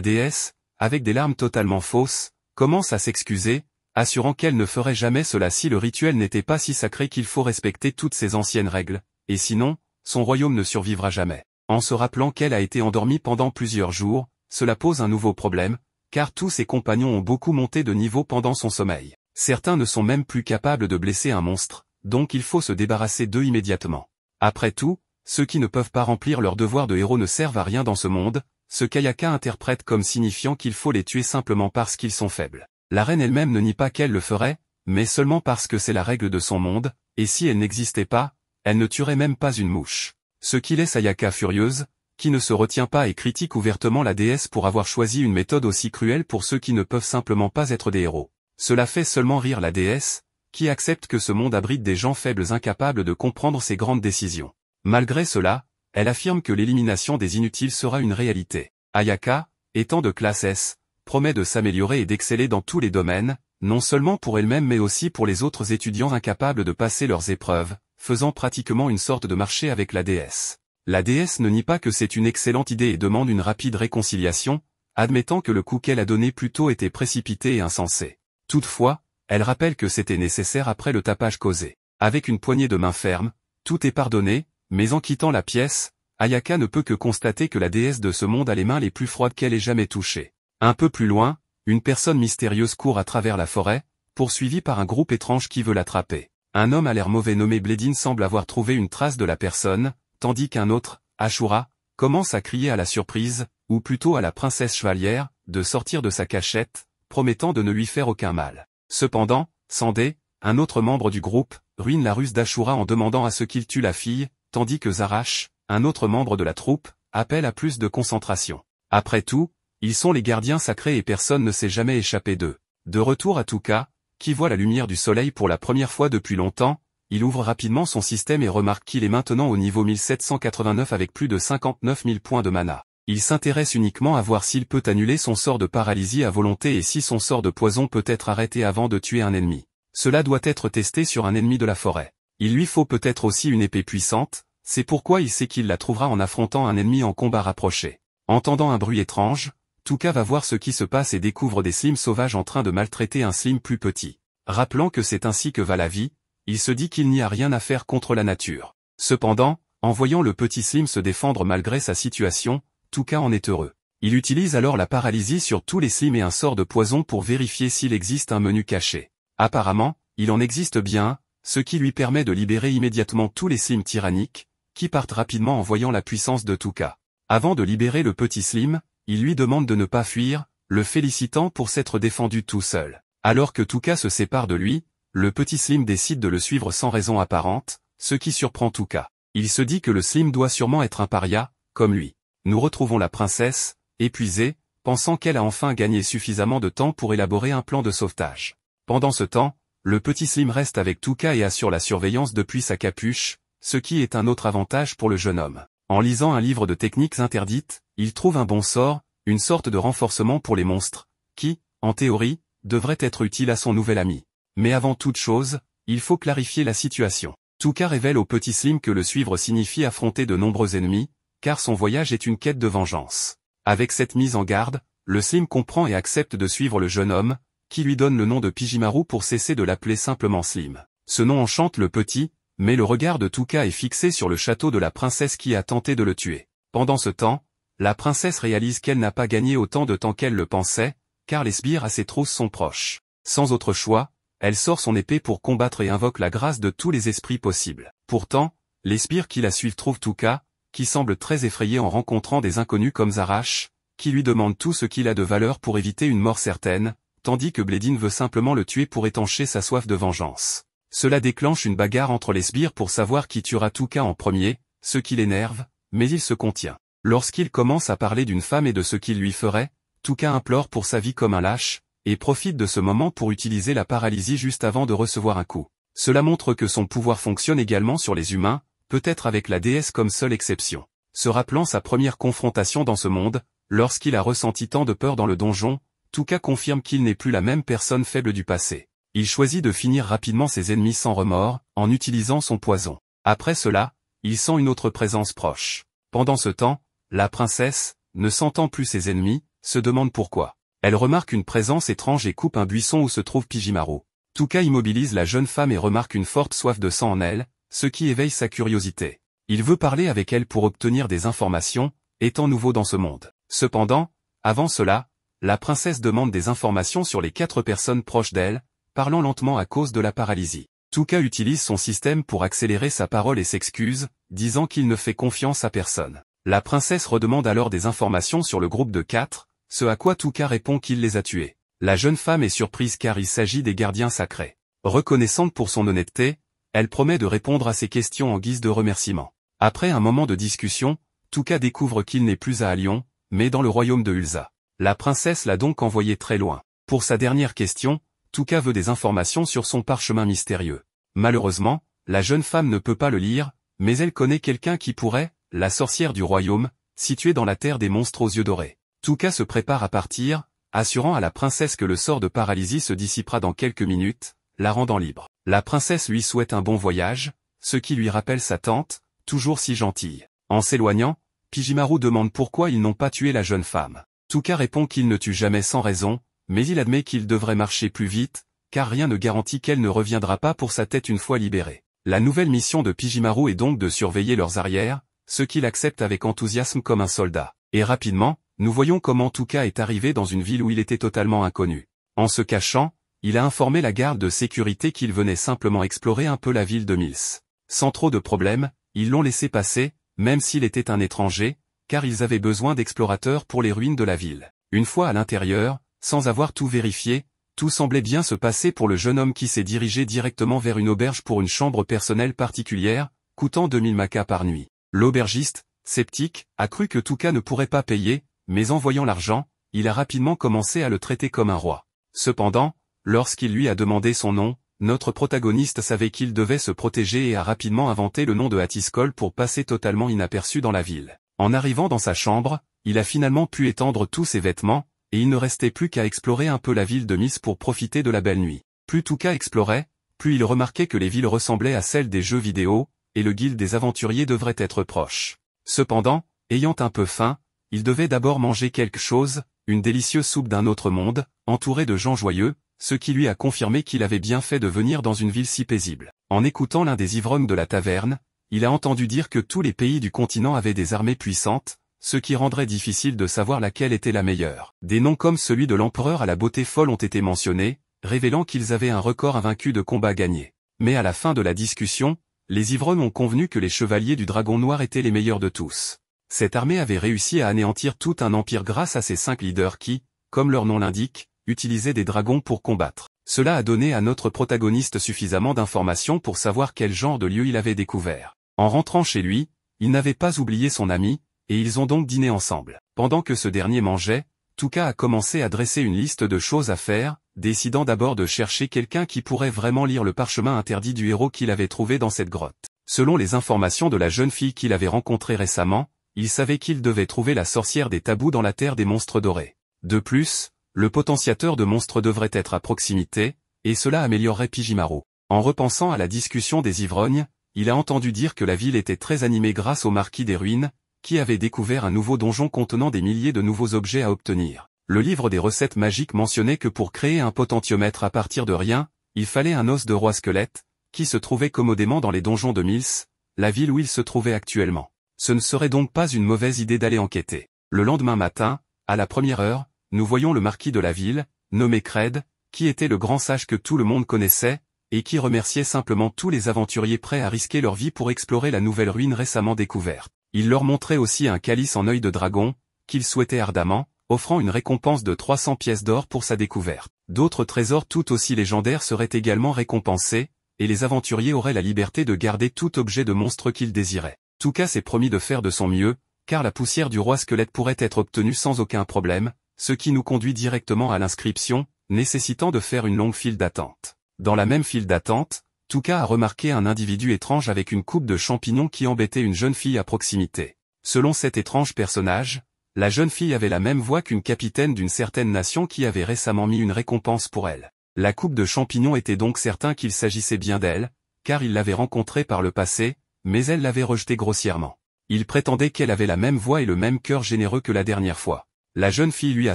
déesse, avec des larmes totalement fausses, commence à s'excuser, assurant qu'elle ne ferait jamais cela si le rituel n'était pas si sacré qu'il faut respecter toutes ses anciennes règles, et sinon, son royaume ne survivra jamais. En se rappelant qu'elle a été endormie pendant plusieurs jours, cela pose un nouveau problème, car tous ses compagnons ont beaucoup monté de niveau pendant son sommeil. Certains ne sont même plus capables de blesser un monstre, donc il faut se débarrasser d'eux immédiatement. Après tout, ceux qui ne peuvent pas remplir leur devoir de héros ne servent à rien dans ce monde, ce Kayaka interprète comme signifiant qu'il faut les tuer simplement parce qu'ils sont faibles. La reine elle-même ne nie pas qu'elle le ferait, mais seulement parce que c'est la règle de son monde, et si elle n'existait pas, elle ne tuerait même pas une mouche. Ce qui laisse Ayaka furieuse, qui ne se retient pas et critique ouvertement la déesse pour avoir choisi une méthode aussi cruelle pour ceux qui ne peuvent simplement pas être des héros. Cela fait seulement rire la déesse, qui accepte que ce monde abrite des gens faibles incapables de comprendre ses grandes décisions. Malgré cela, elle affirme que l'élimination des inutiles sera une réalité. Ayaka, étant de classe S, promet de s'améliorer et d'exceller dans tous les domaines, non seulement pour elle-même mais aussi pour les autres étudiants incapables de passer leurs épreuves, faisant pratiquement une sorte de marché avec la déesse. La déesse ne nie pas que c'est une excellente idée et demande une rapide réconciliation, admettant que le coup qu'elle a donné plus tôt était précipité et insensé. Toutefois, elle rappelle que c'était nécessaire après le tapage causé. Avec une poignée de main ferme, tout est pardonné, mais en quittant la pièce, Ayaka ne peut que constater que la déesse de ce monde a les mains les plus froides qu'elle ait jamais touchées. Un peu plus loin, une personne mystérieuse court à travers la forêt, poursuivie par un groupe étrange qui veut l'attraper. Un homme à l'air mauvais nommé Bledin semble avoir trouvé une trace de la personne, tandis qu'un autre, Ashura, commence à crier à la surprise, ou plutôt à la princesse chevalière, de sortir de sa cachette, promettant de ne lui faire aucun mal. Cependant, Sandé, un autre membre du groupe, ruine la ruse d'Ashura en demandant à ce qu'il tue la fille, tandis que Zarash, un autre membre de la troupe, appelle à plus de concentration. Après tout, ils sont les gardiens sacrés et personne ne s'est jamais échappé d'eux. De retour à cas qui voit la lumière du soleil pour la première fois depuis longtemps, il ouvre rapidement son système et remarque qu'il est maintenant au niveau 1789 avec plus de 59 000 points de mana. Il s'intéresse uniquement à voir s'il peut annuler son sort de paralysie à volonté et si son sort de poison peut être arrêté avant de tuer un ennemi. Cela doit être testé sur un ennemi de la forêt. Il lui faut peut-être aussi une épée puissante, c'est pourquoi il sait qu'il la trouvera en affrontant un ennemi en combat rapproché. Entendant un bruit étrange, Touka va voir ce qui se passe et découvre des slimes sauvages en train de maltraiter un Slim plus petit. Rappelant que c'est ainsi que va la vie, il se dit qu'il n'y a rien à faire contre la nature. Cependant, en voyant le petit Slim se défendre malgré sa situation, Touka en est heureux. Il utilise alors la paralysie sur tous les Slims et un sort de poison pour vérifier s'il existe un menu caché. Apparemment, il en existe bien, ce qui lui permet de libérer immédiatement tous les Slims tyranniques, qui partent rapidement en voyant la puissance de Touka. Avant de libérer le petit Slim, il lui demande de ne pas fuir, le félicitant pour s'être défendu tout seul. Alors que Touka se sépare de lui, le petit Slim décide de le suivre sans raison apparente, ce qui surprend Touka. Il se dit que le Slim doit sûrement être un paria, comme lui. Nous retrouvons la princesse, épuisée, pensant qu'elle a enfin gagné suffisamment de temps pour élaborer un plan de sauvetage. Pendant ce temps, le petit Slim reste avec Touka et assure la surveillance depuis sa capuche, ce qui est un autre avantage pour le jeune homme. En lisant un livre de techniques interdites, il trouve un bon sort, une sorte de renforcement pour les monstres, qui, en théorie, devrait être utile à son nouvel ami. Mais avant toute chose, il faut clarifier la situation. Touka révèle au petit Slim que le suivre signifie affronter de nombreux ennemis, car son voyage est une quête de vengeance. Avec cette mise en garde, le Slim comprend et accepte de suivre le jeune homme, qui lui donne le nom de Pijimaru pour cesser de l'appeler simplement Slim. Ce nom enchante le petit, mais le regard de Touka est fixé sur le château de la princesse qui a tenté de le tuer. Pendant ce temps, la princesse réalise qu'elle n'a pas gagné autant de temps qu'elle le pensait, car les sbires à ses trousses sont proches. Sans autre choix, elle sort son épée pour combattre et invoque la grâce de tous les esprits possibles. Pourtant, les sbires qui la suivent trouvent Touka, qui semble très effrayé en rencontrant des inconnus comme Zarash, qui lui demande tout ce qu'il a de valeur pour éviter une mort certaine, tandis que Bledine veut simplement le tuer pour étancher sa soif de vengeance. Cela déclenche une bagarre entre les sbires pour savoir qui tuera Touka en premier, ce qui l'énerve, mais il se contient. Lorsqu'il commence à parler d'une femme et de ce qu'il lui ferait, Touka implore pour sa vie comme un lâche, et profite de ce moment pour utiliser la paralysie juste avant de recevoir un coup. Cela montre que son pouvoir fonctionne également sur les humains, peut-être avec la déesse comme seule exception. Se rappelant sa première confrontation dans ce monde, lorsqu'il a ressenti tant de peur dans le donjon, Touka confirme qu'il n'est plus la même personne faible du passé. Il choisit de finir rapidement ses ennemis sans remords, en utilisant son poison. Après cela, il sent une autre présence proche. Pendant ce temps, la princesse, ne sentant plus ses ennemis, se demande pourquoi. Elle remarque une présence étrange et coupe un buisson où se trouve Pijimaro. Touka immobilise la jeune femme et remarque une forte soif de sang en elle, ce qui éveille sa curiosité. Il veut parler avec elle pour obtenir des informations, étant nouveau dans ce monde. Cependant, avant cela, la princesse demande des informations sur les quatre personnes proches d'elle, parlant lentement à cause de la paralysie. Touka utilise son système pour accélérer sa parole et s'excuse, disant qu'il ne fait confiance à personne. La princesse redemande alors des informations sur le groupe de quatre, ce à quoi Touka répond qu'il les a tués. La jeune femme est surprise car il s'agit des gardiens sacrés. Reconnaissante pour son honnêteté, elle promet de répondre à ses questions en guise de remerciement. Après un moment de discussion, Touka découvre qu'il n'est plus à Lyon, mais dans le royaume de Ulza. La princesse l'a donc envoyé très loin. Pour sa dernière question, Touka veut des informations sur son parchemin mystérieux. Malheureusement, la jeune femme ne peut pas le lire, mais elle connaît quelqu'un qui pourrait, la sorcière du royaume, située dans la terre des monstres aux yeux dorés. Touka se prépare à partir, assurant à la princesse que le sort de paralysie se dissipera dans quelques minutes, la rendant libre. La princesse lui souhaite un bon voyage, ce qui lui rappelle sa tante, toujours si gentille. En s'éloignant, Pijimaru demande pourquoi ils n'ont pas tué la jeune femme. Touka répond qu'il ne tue jamais sans raison, mais il admet qu'il devrait marcher plus vite, car rien ne garantit qu'elle ne reviendra pas pour sa tête une fois libérée. La nouvelle mission de Pijimaru est donc de surveiller leurs arrières, ce qu'il accepte avec enthousiasme comme un soldat. Et rapidement, nous voyons comment Touka est arrivé dans une ville où il était totalement inconnu. En se cachant, il a informé la garde de sécurité qu'il venait simplement explorer un peu la ville de Mills. Sans trop de problèmes, ils l'ont laissé passer, même s'il était un étranger, car ils avaient besoin d'explorateurs pour les ruines de la ville. Une fois à l'intérieur, sans avoir tout vérifié, tout semblait bien se passer pour le jeune homme qui s'est dirigé directement vers une auberge pour une chambre personnelle particulière, coûtant 2000 macas par nuit. L'aubergiste, sceptique, a cru que Touka ne pourrait pas payer, mais en voyant l'argent, il a rapidement commencé à le traiter comme un roi. Cependant, lorsqu'il lui a demandé son nom, notre protagoniste savait qu'il devait se protéger et a rapidement inventé le nom de Hatiscol pour passer totalement inaperçu dans la ville. En arrivant dans sa chambre, il a finalement pu étendre tous ses vêtements, et il ne restait plus qu'à explorer un peu la ville de Miss pour profiter de la belle nuit. Plus Touka explorait, plus il remarquait que les villes ressemblaient à celles des jeux vidéo, et le guilde des aventuriers devrait être proche. Cependant, ayant un peu faim, il devait d'abord manger quelque chose, une délicieuse soupe d'un autre monde, entouré de gens joyeux, ce qui lui a confirmé qu'il avait bien fait de venir dans une ville si paisible. En écoutant l'un des ivrognes de la taverne, il a entendu dire que tous les pays du continent avaient des armées puissantes, ce qui rendrait difficile de savoir laquelle était la meilleure. Des noms comme celui de l'empereur à la beauté folle ont été mentionnés, révélant qu'ils avaient un record invaincu de combats gagnés. Mais à la fin de la discussion, les ivrognes ont convenu que les chevaliers du dragon noir étaient les meilleurs de tous. Cette armée avait réussi à anéantir tout un empire grâce à ses cinq leaders qui, comme leur nom l'indique, utilisaient des dragons pour combattre. Cela a donné à notre protagoniste suffisamment d'informations pour savoir quel genre de lieu il avait découvert. En rentrant chez lui, il n'avait pas oublié son ami, et ils ont donc dîné ensemble. Pendant que ce dernier mangeait, Touka a commencé à dresser une liste de choses à faire, décidant d'abord de chercher quelqu'un qui pourrait vraiment lire le parchemin interdit du héros qu'il avait trouvé dans cette grotte. Selon les informations de la jeune fille qu'il avait rencontrée récemment, il savait qu'il devait trouver la sorcière des tabous dans la terre des monstres dorés. De plus, le potentiateur de monstres devrait être à proximité, et cela améliorerait Pijimaro. En repensant à la discussion des ivrognes, il a entendu dire que la ville était très animée grâce au marquis des ruines, qui avait découvert un nouveau donjon contenant des milliers de nouveaux objets à obtenir. Le livre des recettes magiques mentionnait que pour créer un potentiomètre à partir de rien, il fallait un os de roi squelette, qui se trouvait commodément dans les donjons de Mills, la ville où il se trouvait actuellement. Ce ne serait donc pas une mauvaise idée d'aller enquêter. Le lendemain matin, à la première heure, nous voyons le marquis de la ville, nommé Cred, qui était le grand sage que tout le monde connaissait, et qui remerciait simplement tous les aventuriers prêts à risquer leur vie pour explorer la nouvelle ruine récemment découverte. Il leur montrait aussi un calice en œil de dragon, qu'il souhaitait ardemment, offrant une récompense de 300 pièces d'or pour sa découverte. D'autres trésors tout aussi légendaires seraient également récompensés, et les aventuriers auraient la liberté de garder tout objet de monstre qu'ils désiraient. Touka s'est promis de faire de son mieux, car la poussière du roi squelette pourrait être obtenue sans aucun problème, ce qui nous conduit directement à l'inscription, nécessitant de faire une longue file d'attente. Dans la même file d'attente, Touka a remarqué un individu étrange avec une coupe de champignons qui embêtait une jeune fille à proximité. Selon cet étrange personnage, la jeune fille avait la même voix qu'une capitaine d'une certaine nation qui avait récemment mis une récompense pour elle. La coupe de champignons était donc certain qu'il s'agissait bien d'elle, car il l'avait rencontrée par le passé, mais elle l'avait rejetée grossièrement. Il prétendait qu'elle avait la même voix et le même cœur généreux que la dernière fois. La jeune fille lui a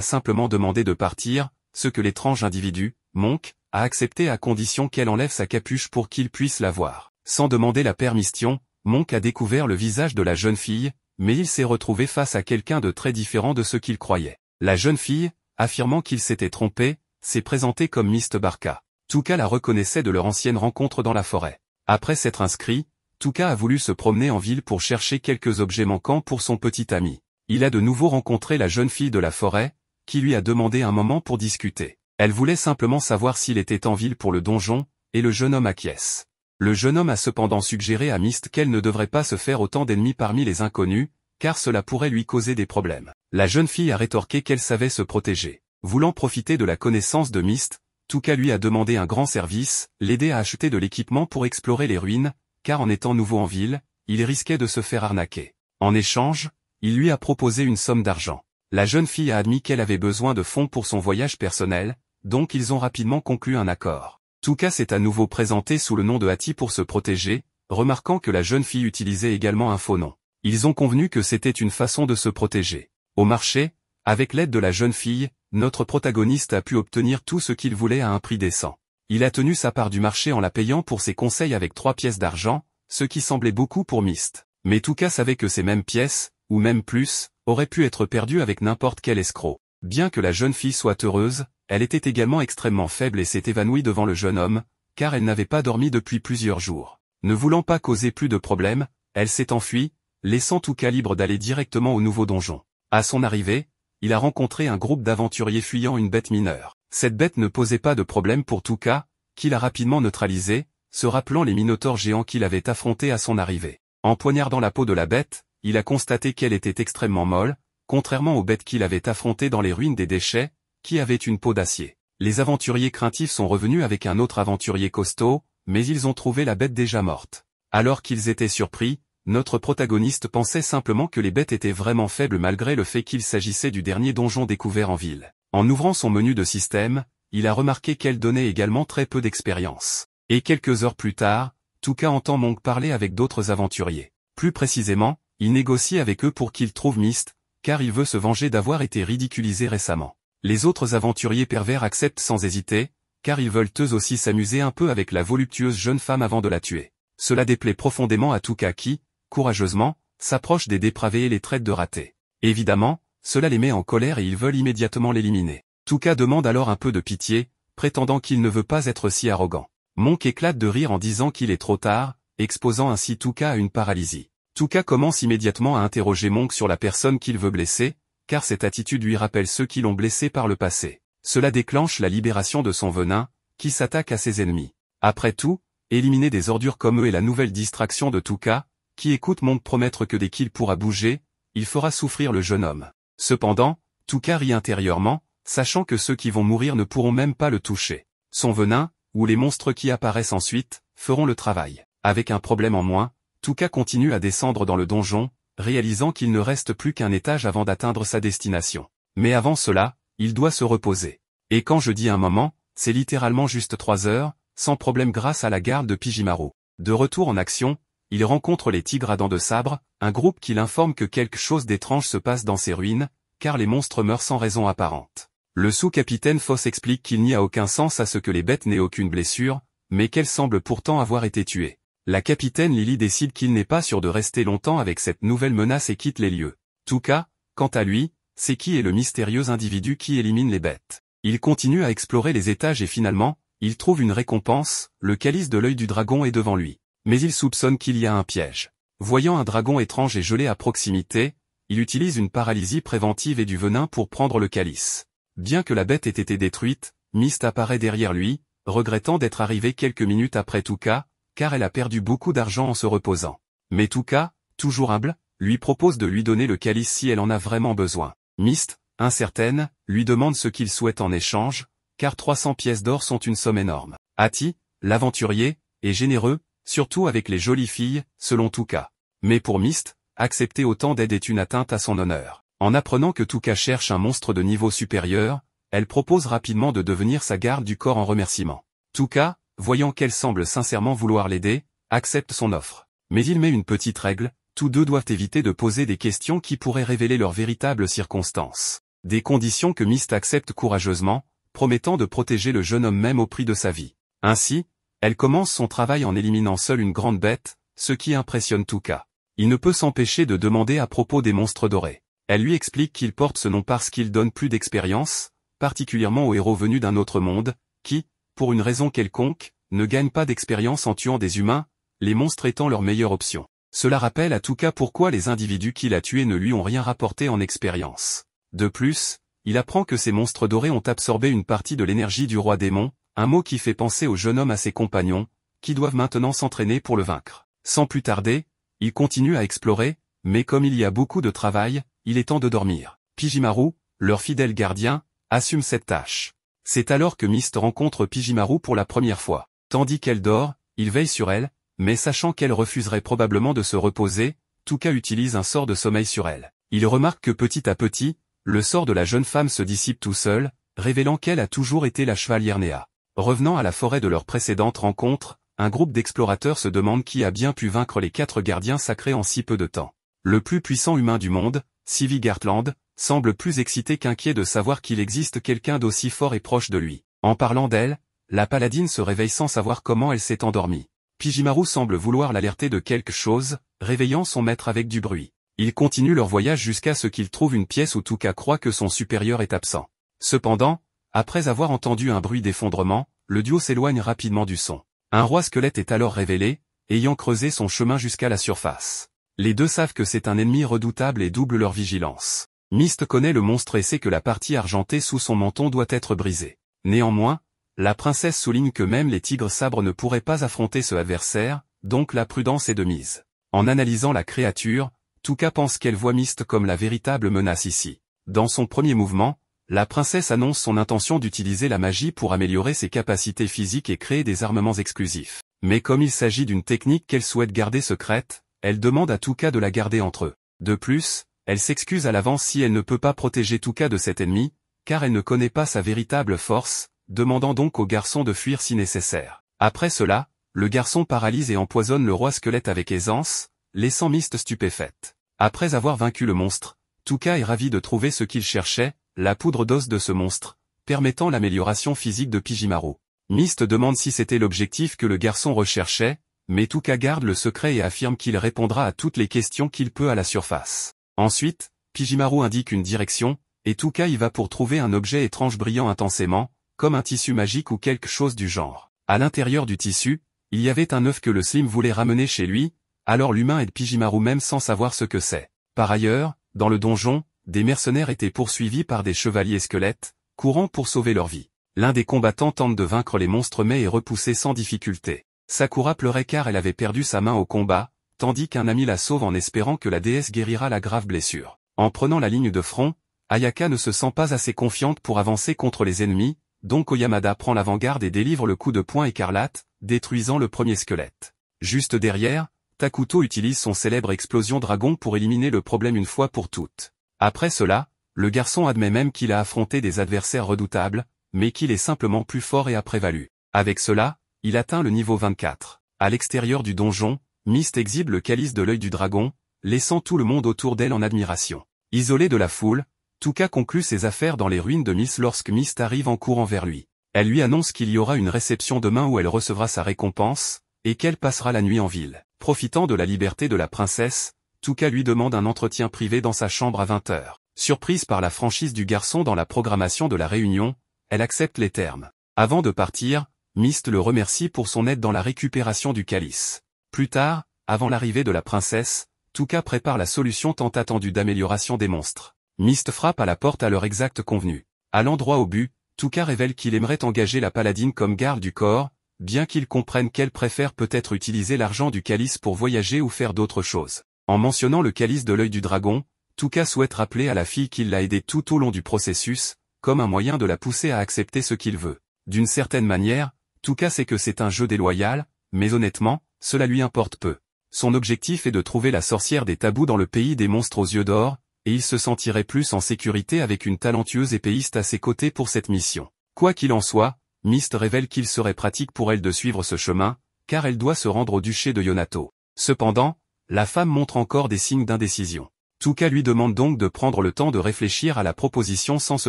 simplement demandé de partir, ce que l'étrange individu, Monk, a accepté à condition qu'elle enlève sa capuche pour qu'il puisse la voir. Sans demander la permission, Monk a découvert le visage de la jeune fille, mais il s'est retrouvé face à quelqu'un de très différent de ce qu'il croyait. La jeune fille, affirmant qu'il s'était trompé, s'est présentée comme Mist Barca. Touka la reconnaissait de leur ancienne rencontre dans la forêt. Après s'être inscrit, Touka a voulu se promener en ville pour chercher quelques objets manquants pour son petit ami. Il a de nouveau rencontré la jeune fille de la forêt, qui lui a demandé un moment pour discuter. Elle voulait simplement savoir s'il était en ville pour le donjon, et le jeune homme acquiesce. Le jeune homme a cependant suggéré à Mist qu'elle ne devrait pas se faire autant d'ennemis parmi les inconnus, car cela pourrait lui causer des problèmes. La jeune fille a rétorqué qu'elle savait se protéger. Voulant profiter de la connaissance de Mist, Touka lui a demandé un grand service, l'aider à acheter de l'équipement pour explorer les ruines, car en étant nouveau en ville, il risquait de se faire arnaquer. En échange, il lui a proposé une somme d'argent. La jeune fille a admis qu'elle avait besoin de fonds pour son voyage personnel, donc ils ont rapidement conclu un accord. Tuka s'est à nouveau présenté sous le nom de Hati pour se protéger, remarquant que la jeune fille utilisait également un faux nom. Ils ont convenu que c'était une façon de se protéger. Au marché, avec l'aide de la jeune fille, notre protagoniste a pu obtenir tout ce qu'il voulait à un prix décent. Il a tenu sa part du marché en la payant pour ses conseils avec trois pièces d'argent, ce qui semblait beaucoup pour Mist. Mais tout cas savait que ces mêmes pièces, ou même plus, auraient pu être perdues avec n'importe quel escroc. Bien que la jeune fille soit heureuse, elle était également extrêmement faible et s'est évanouie devant le jeune homme, car elle n'avait pas dormi depuis plusieurs jours. Ne voulant pas causer plus de problèmes, elle s'est enfuie, laissant tout calibre d'aller directement au nouveau donjon. À son arrivée, il a rencontré un groupe d'aventuriers fuyant une bête mineure. Cette bête ne posait pas de problème pour Touka, qu'il a rapidement neutralisé, se rappelant les minotaures géants qu'il avait affrontés à son arrivée. En poignardant la peau de la bête, il a constaté qu'elle était extrêmement molle, contrairement aux bêtes qu'il avait affrontées dans les ruines des déchets, qui avaient une peau d'acier. Les aventuriers craintifs sont revenus avec un autre aventurier costaud, mais ils ont trouvé la bête déjà morte. Alors qu'ils étaient surpris, notre protagoniste pensait simplement que les bêtes étaient vraiment faibles malgré le fait qu'il s'agissait du dernier donjon découvert en ville. En ouvrant son menu de système, il a remarqué qu'elle donnait également très peu d'expérience. Et quelques heures plus tard, Tuka entend Monk parler avec d'autres aventuriers. Plus précisément, il négocie avec eux pour qu'ils trouvent Mist, car il veut se venger d'avoir été ridiculisé récemment. Les autres aventuriers pervers acceptent sans hésiter, car ils veulent eux aussi s'amuser un peu avec la voluptueuse jeune femme avant de la tuer. Cela déplaît profondément à Tuka qui, courageusement, s'approche des dépravés et les traite de ratés. Évidemment, cela les met en colère et ils veulent immédiatement l'éliminer. Touka demande alors un peu de pitié, prétendant qu'il ne veut pas être si arrogant. Monk éclate de rire en disant qu'il est trop tard, exposant ainsi Touka à une paralysie. Touka commence immédiatement à interroger Monk sur la personne qu'il veut blesser, car cette attitude lui rappelle ceux qui l'ont blessé par le passé. Cela déclenche la libération de son venin, qui s'attaque à ses ennemis. Après tout, éliminer des ordures comme eux est la nouvelle distraction de Touka, qui écoute monte promettre que dès qu'il pourra bouger, il fera souffrir le jeune homme. Cependant, Touka rit intérieurement, sachant que ceux qui vont mourir ne pourront même pas le toucher. Son venin, ou les monstres qui apparaissent ensuite, feront le travail. Avec un problème en moins, Touka continue à descendre dans le donjon, réalisant qu'il ne reste plus qu'un étage avant d'atteindre sa destination. Mais avant cela, il doit se reposer. Et quand je dis un moment, c'est littéralement juste trois heures, sans problème grâce à la garde de Pijimaru. De retour en action, il rencontre les tigres à dents de sabre, un groupe qui l'informe que quelque chose d'étrange se passe dans ces ruines, car les monstres meurent sans raison apparente. Le sous-capitaine Foss explique qu'il n'y a aucun sens à ce que les bêtes n'aient aucune blessure, mais qu'elles semblent pourtant avoir été tuées. La capitaine Lily décide qu'il n'est pas sûr de rester longtemps avec cette nouvelle menace et quitte les lieux. Tout cas, quant à lui, c'est qui est le mystérieux individu qui élimine les bêtes. Il continue à explorer les étages et finalement, il trouve une récompense, le calice de l'œil du dragon est devant lui mais il soupçonne qu'il y a un piège. Voyant un dragon étrange et gelé à proximité, il utilise une paralysie préventive et du venin pour prendre le calice. Bien que la bête ait été détruite, Mist apparaît derrière lui, regrettant d'être arrivé quelques minutes après Touka, car elle a perdu beaucoup d'argent en se reposant. Mais Touka, toujours humble, lui propose de lui donner le calice si elle en a vraiment besoin. Mist, incertaine, lui demande ce qu'il souhaite en échange, car 300 pièces d'or sont une somme énorme. Hati, l'aventurier, est généreux, surtout avec les jolies filles, selon Touka. Mais pour Mist, accepter autant d'aide est une atteinte à son honneur. En apprenant que Touka cherche un monstre de niveau supérieur, elle propose rapidement de devenir sa garde du corps en remerciement. Touka, voyant qu'elle semble sincèrement vouloir l'aider, accepte son offre. Mais il met une petite règle, tous deux doivent éviter de poser des questions qui pourraient révéler leurs véritables circonstances. Des conditions que Mist accepte courageusement, promettant de protéger le jeune homme même au prix de sa vie. Ainsi, elle commence son travail en éliminant seule une grande bête, ce qui impressionne Touka. Il ne peut s'empêcher de demander à propos des monstres dorés. Elle lui explique qu'il porte ce nom parce qu'il donne plus d'expérience, particulièrement aux héros venus d'un autre monde, qui, pour une raison quelconque, ne gagnent pas d'expérience en tuant des humains, les monstres étant leur meilleure option. Cela rappelle à Touka pourquoi les individus qu'il a tués ne lui ont rien rapporté en expérience. De plus, il apprend que ces monstres dorés ont absorbé une partie de l'énergie du roi démon, un mot qui fait penser au jeune homme à ses compagnons, qui doivent maintenant s'entraîner pour le vaincre. Sans plus tarder, il continue à explorer, mais comme il y a beaucoup de travail, il est temps de dormir. Pijimaru, leur fidèle gardien, assume cette tâche. C'est alors que Mist rencontre Pijimaru pour la première fois. Tandis qu'elle dort, il veille sur elle, mais sachant qu'elle refuserait probablement de se reposer, Tuka utilise un sort de sommeil sur elle. Il remarque que petit à petit, le sort de la jeune femme se dissipe tout seul, révélant qu'elle a toujours été la chevalière Néa. Revenant à la forêt de leur précédente rencontre, un groupe d'explorateurs se demande qui a bien pu vaincre les quatre gardiens sacrés en si peu de temps. Le plus puissant humain du monde, Sivi Gartland, semble plus excité qu'inquiet de savoir qu'il existe quelqu'un d'aussi fort et proche de lui. En parlant d'elle, la paladine se réveille sans savoir comment elle s'est endormie. Pijimaru semble vouloir l'alerter de quelque chose, réveillant son maître avec du bruit. Ils continuent leur voyage jusqu'à ce qu'ils trouvent une pièce où cas croit que son supérieur est absent. Cependant, après avoir entendu un bruit d'effondrement, le duo s'éloigne rapidement du son. Un roi squelette est alors révélé, ayant creusé son chemin jusqu'à la surface. Les deux savent que c'est un ennemi redoutable et doublent leur vigilance. Myst connaît le monstre et sait que la partie argentée sous son menton doit être brisée. Néanmoins, la princesse souligne que même les tigres sabres ne pourraient pas affronter ce adversaire, donc la prudence est de mise. En analysant la créature, Touka pense qu'elle voit Mist comme la véritable menace ici. Dans son premier mouvement, la princesse annonce son intention d'utiliser la magie pour améliorer ses capacités physiques et créer des armements exclusifs. Mais comme il s'agit d'une technique qu'elle souhaite garder secrète, elle demande à Touka de la garder entre eux. De plus, elle s'excuse à l'avance si elle ne peut pas protéger Touka de cet ennemi, car elle ne connaît pas sa véritable force, demandant donc au garçon de fuir si nécessaire. Après cela, le garçon paralyse et empoisonne le roi squelette avec aisance, laissant Mist stupéfaite. Après avoir vaincu le monstre, Touka est ravi de trouver ce qu'il cherchait, la poudre d'os de ce monstre, permettant l'amélioration physique de Pijimaru. Mist demande si c'était l'objectif que le garçon recherchait, mais Tuka garde le secret et affirme qu'il répondra à toutes les questions qu'il peut à la surface. Ensuite, Pijimaru indique une direction, et Tuka y va pour trouver un objet étrange brillant intensément, comme un tissu magique ou quelque chose du genre. À l'intérieur du tissu, il y avait un œuf que le Slim voulait ramener chez lui, alors l'humain aide Pijimaru même sans savoir ce que c'est. Par ailleurs, dans le donjon, des mercenaires étaient poursuivis par des chevaliers squelettes, courant pour sauver leur vie. L'un des combattants tente de vaincre les monstres mais est repoussé sans difficulté. Sakura pleurait car elle avait perdu sa main au combat, tandis qu'un ami la sauve en espérant que la déesse guérira la grave blessure. En prenant la ligne de front, Ayaka ne se sent pas assez confiante pour avancer contre les ennemis, donc Oyamada prend l'avant-garde et délivre le coup de poing écarlate, détruisant le premier squelette. Juste derrière, Takuto utilise son célèbre explosion dragon pour éliminer le problème une fois pour toutes. Après cela, le garçon admet même qu'il a affronté des adversaires redoutables, mais qu'il est simplement plus fort et a prévalu. Avec cela, il atteint le niveau 24. À l'extérieur du donjon, Mist exhibe le calice de l'œil du dragon, laissant tout le monde autour d'elle en admiration. Isolé de la foule, Touka conclut ses affaires dans les ruines de Mist lorsque Mist arrive en courant vers lui. Elle lui annonce qu'il y aura une réception demain où elle recevra sa récompense, et qu'elle passera la nuit en ville. Profitant de la liberté de la princesse, Touka lui demande un entretien privé dans sa chambre à 20h. Surprise par la franchise du garçon dans la programmation de la réunion, elle accepte les termes. Avant de partir, Mist le remercie pour son aide dans la récupération du calice. Plus tard, avant l'arrivée de la princesse, Touka prépare la solution tant attendue d'amélioration des monstres. Mist frappe à la porte à l'heure exacte convenue. À l'endroit au but, Touka révèle qu'il aimerait engager la paladine comme garde du corps, bien qu'il comprenne qu'elle préfère peut-être utiliser l'argent du calice pour voyager ou faire d'autres choses. En mentionnant le calice de l'œil du dragon, Touka souhaite rappeler à la fille qu'il l'a aidé tout au long du processus, comme un moyen de la pousser à accepter ce qu'il veut. D'une certaine manière, Touka sait que c'est un jeu déloyal, mais honnêtement, cela lui importe peu. Son objectif est de trouver la sorcière des tabous dans le pays des monstres aux yeux d'or, et il se sentirait plus en sécurité avec une talentueuse épéiste à ses côtés pour cette mission. Quoi qu'il en soit, Mist révèle qu'il serait pratique pour elle de suivre ce chemin, car elle doit se rendre au duché de Yonato. Cependant, la femme montre encore des signes d'indécision. Touka lui demande donc de prendre le temps de réfléchir à la proposition sans se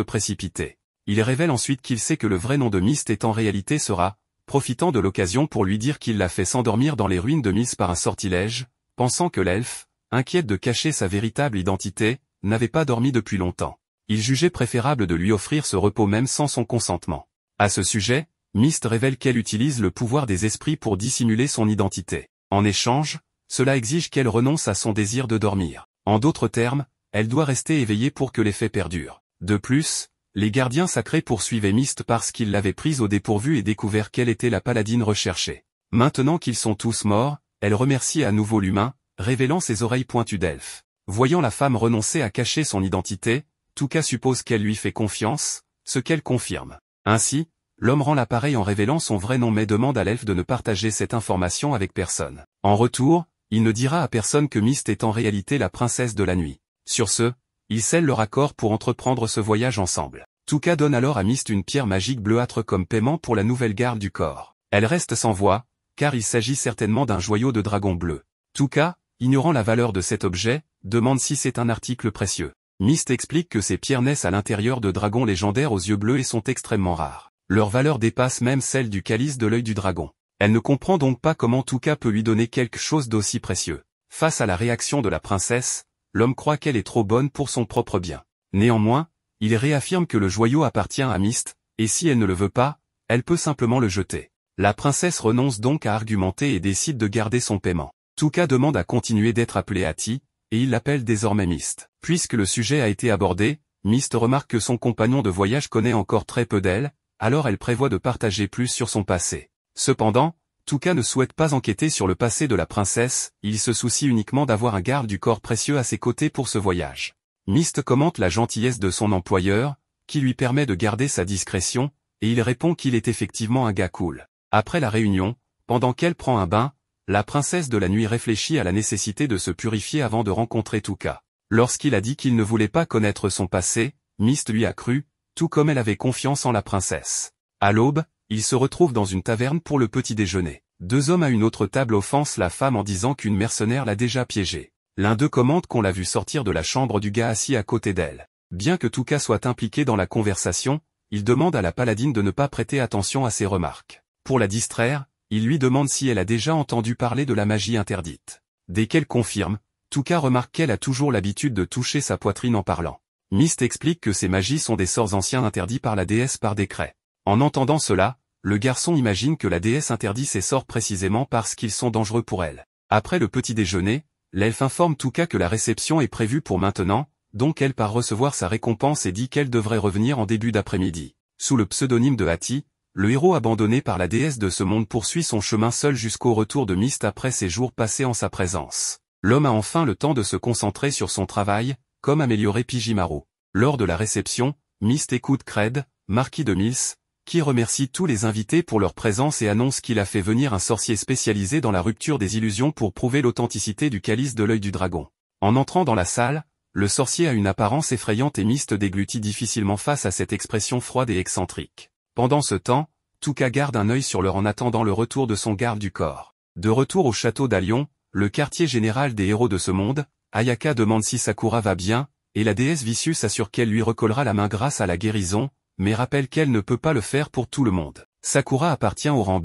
précipiter. Il révèle ensuite qu'il sait que le vrai nom de Mist est en réalité Sera, profitant de l'occasion pour lui dire qu'il l'a fait s'endormir dans les ruines de Mist par un sortilège, pensant que l'elfe, inquiète de cacher sa véritable identité, n'avait pas dormi depuis longtemps. Il jugeait préférable de lui offrir ce repos même sans son consentement. À ce sujet, Mist révèle qu'elle utilise le pouvoir des esprits pour dissimuler son identité. En échange, cela exige qu'elle renonce à son désir de dormir. En d'autres termes, elle doit rester éveillée pour que l'effet perdure. De plus, les gardiens sacrés poursuivaient Mist parce qu'ils l'avaient prise au dépourvu et découvert qu'elle était la paladine recherchée. Maintenant qu'ils sont tous morts, elle remercie à nouveau l'humain, révélant ses oreilles pointues d'elfe. Voyant la femme renoncer à cacher son identité, cas suppose qu'elle lui fait confiance, ce qu'elle confirme. Ainsi, l'homme rend l'appareil en révélant son vrai nom mais demande à l'elfe de ne partager cette information avec personne. En retour, il ne dira à personne que Mist est en réalité la princesse de la nuit. Sur ce, ils scellent leur accord pour entreprendre ce voyage ensemble. Touka donne alors à Mist une pierre magique bleuâtre comme paiement pour la nouvelle garde du corps. Elle reste sans voix, car il s'agit certainement d'un joyau de dragon bleu. Touka, ignorant la valeur de cet objet, demande si c'est un article précieux. Mist explique que ces pierres naissent à l'intérieur de dragons légendaires aux yeux bleus et sont extrêmement rares. Leur valeur dépasse même celle du calice de l'œil du dragon. Elle ne comprend donc pas comment Touka peut lui donner quelque chose d'aussi précieux. Face à la réaction de la princesse, l'homme croit qu'elle est trop bonne pour son propre bien. Néanmoins, il réaffirme que le joyau appartient à Mist, et si elle ne le veut pas, elle peut simplement le jeter. La princesse renonce donc à argumenter et décide de garder son paiement. Touka demande à continuer d'être appelé Ati, et il l'appelle désormais Mist. Puisque le sujet a été abordé, Mist remarque que son compagnon de voyage connaît encore très peu d'elle, alors elle prévoit de partager plus sur son passé. Cependant, Touka ne souhaite pas enquêter sur le passé de la princesse, il se soucie uniquement d'avoir un garde du corps précieux à ses côtés pour ce voyage. Mist commente la gentillesse de son employeur, qui lui permet de garder sa discrétion, et il répond qu'il est effectivement un gars cool. Après la réunion, pendant qu'elle prend un bain, la princesse de la nuit réfléchit à la nécessité de se purifier avant de rencontrer Touka. Lorsqu'il a dit qu'il ne voulait pas connaître son passé, Mist lui a cru, tout comme elle avait confiance en la princesse. À l'aube, ils se retrouvent dans une taverne pour le petit déjeuner. Deux hommes à une autre table offensent la femme en disant qu'une mercenaire l'a déjà piégée. L'un d'eux commente qu'on l'a vu sortir de la chambre du gars assis à côté d'elle. Bien que Touka soit impliqué dans la conversation, il demande à la paladine de ne pas prêter attention à ses remarques. Pour la distraire, il lui demande si elle a déjà entendu parler de la magie interdite. Dès qu'elle confirme, Touka remarque qu'elle a toujours l'habitude de toucher sa poitrine en parlant. Mist explique que ces magies sont des sorts anciens interdits par la déesse par décret. En entendant cela, le garçon imagine que la déesse interdit ses sorts précisément parce qu'ils sont dangereux pour elle. Après le petit déjeuner, l'elfe informe Touka que la réception est prévue pour maintenant, donc elle part recevoir sa récompense et dit qu'elle devrait revenir en début d'après-midi. Sous le pseudonyme de Hati, le héros abandonné par la déesse de ce monde poursuit son chemin seul jusqu'au retour de Mist après ses jours passés en sa présence. L'homme a enfin le temps de se concentrer sur son travail, comme améliorer Pijimaru. Lors de la réception, Mist écoute Cred, marquis de Mills, qui remercie tous les invités pour leur présence et annonce qu'il a fait venir un sorcier spécialisé dans la rupture des illusions pour prouver l'authenticité du calice de l'œil du dragon. En entrant dans la salle, le sorcier a une apparence effrayante et miste déglutit difficilement face à cette expression froide et excentrique. Pendant ce temps, Touka garde un œil sur leur en attendant le retour de son garde du corps. De retour au château d'Alion, le quartier général des héros de ce monde, Ayaka demande si Sakura va bien, et la déesse Vicious assure qu'elle lui recollera la main grâce à la guérison, mais rappelle qu'elle ne peut pas le faire pour tout le monde. Sakura appartient au rang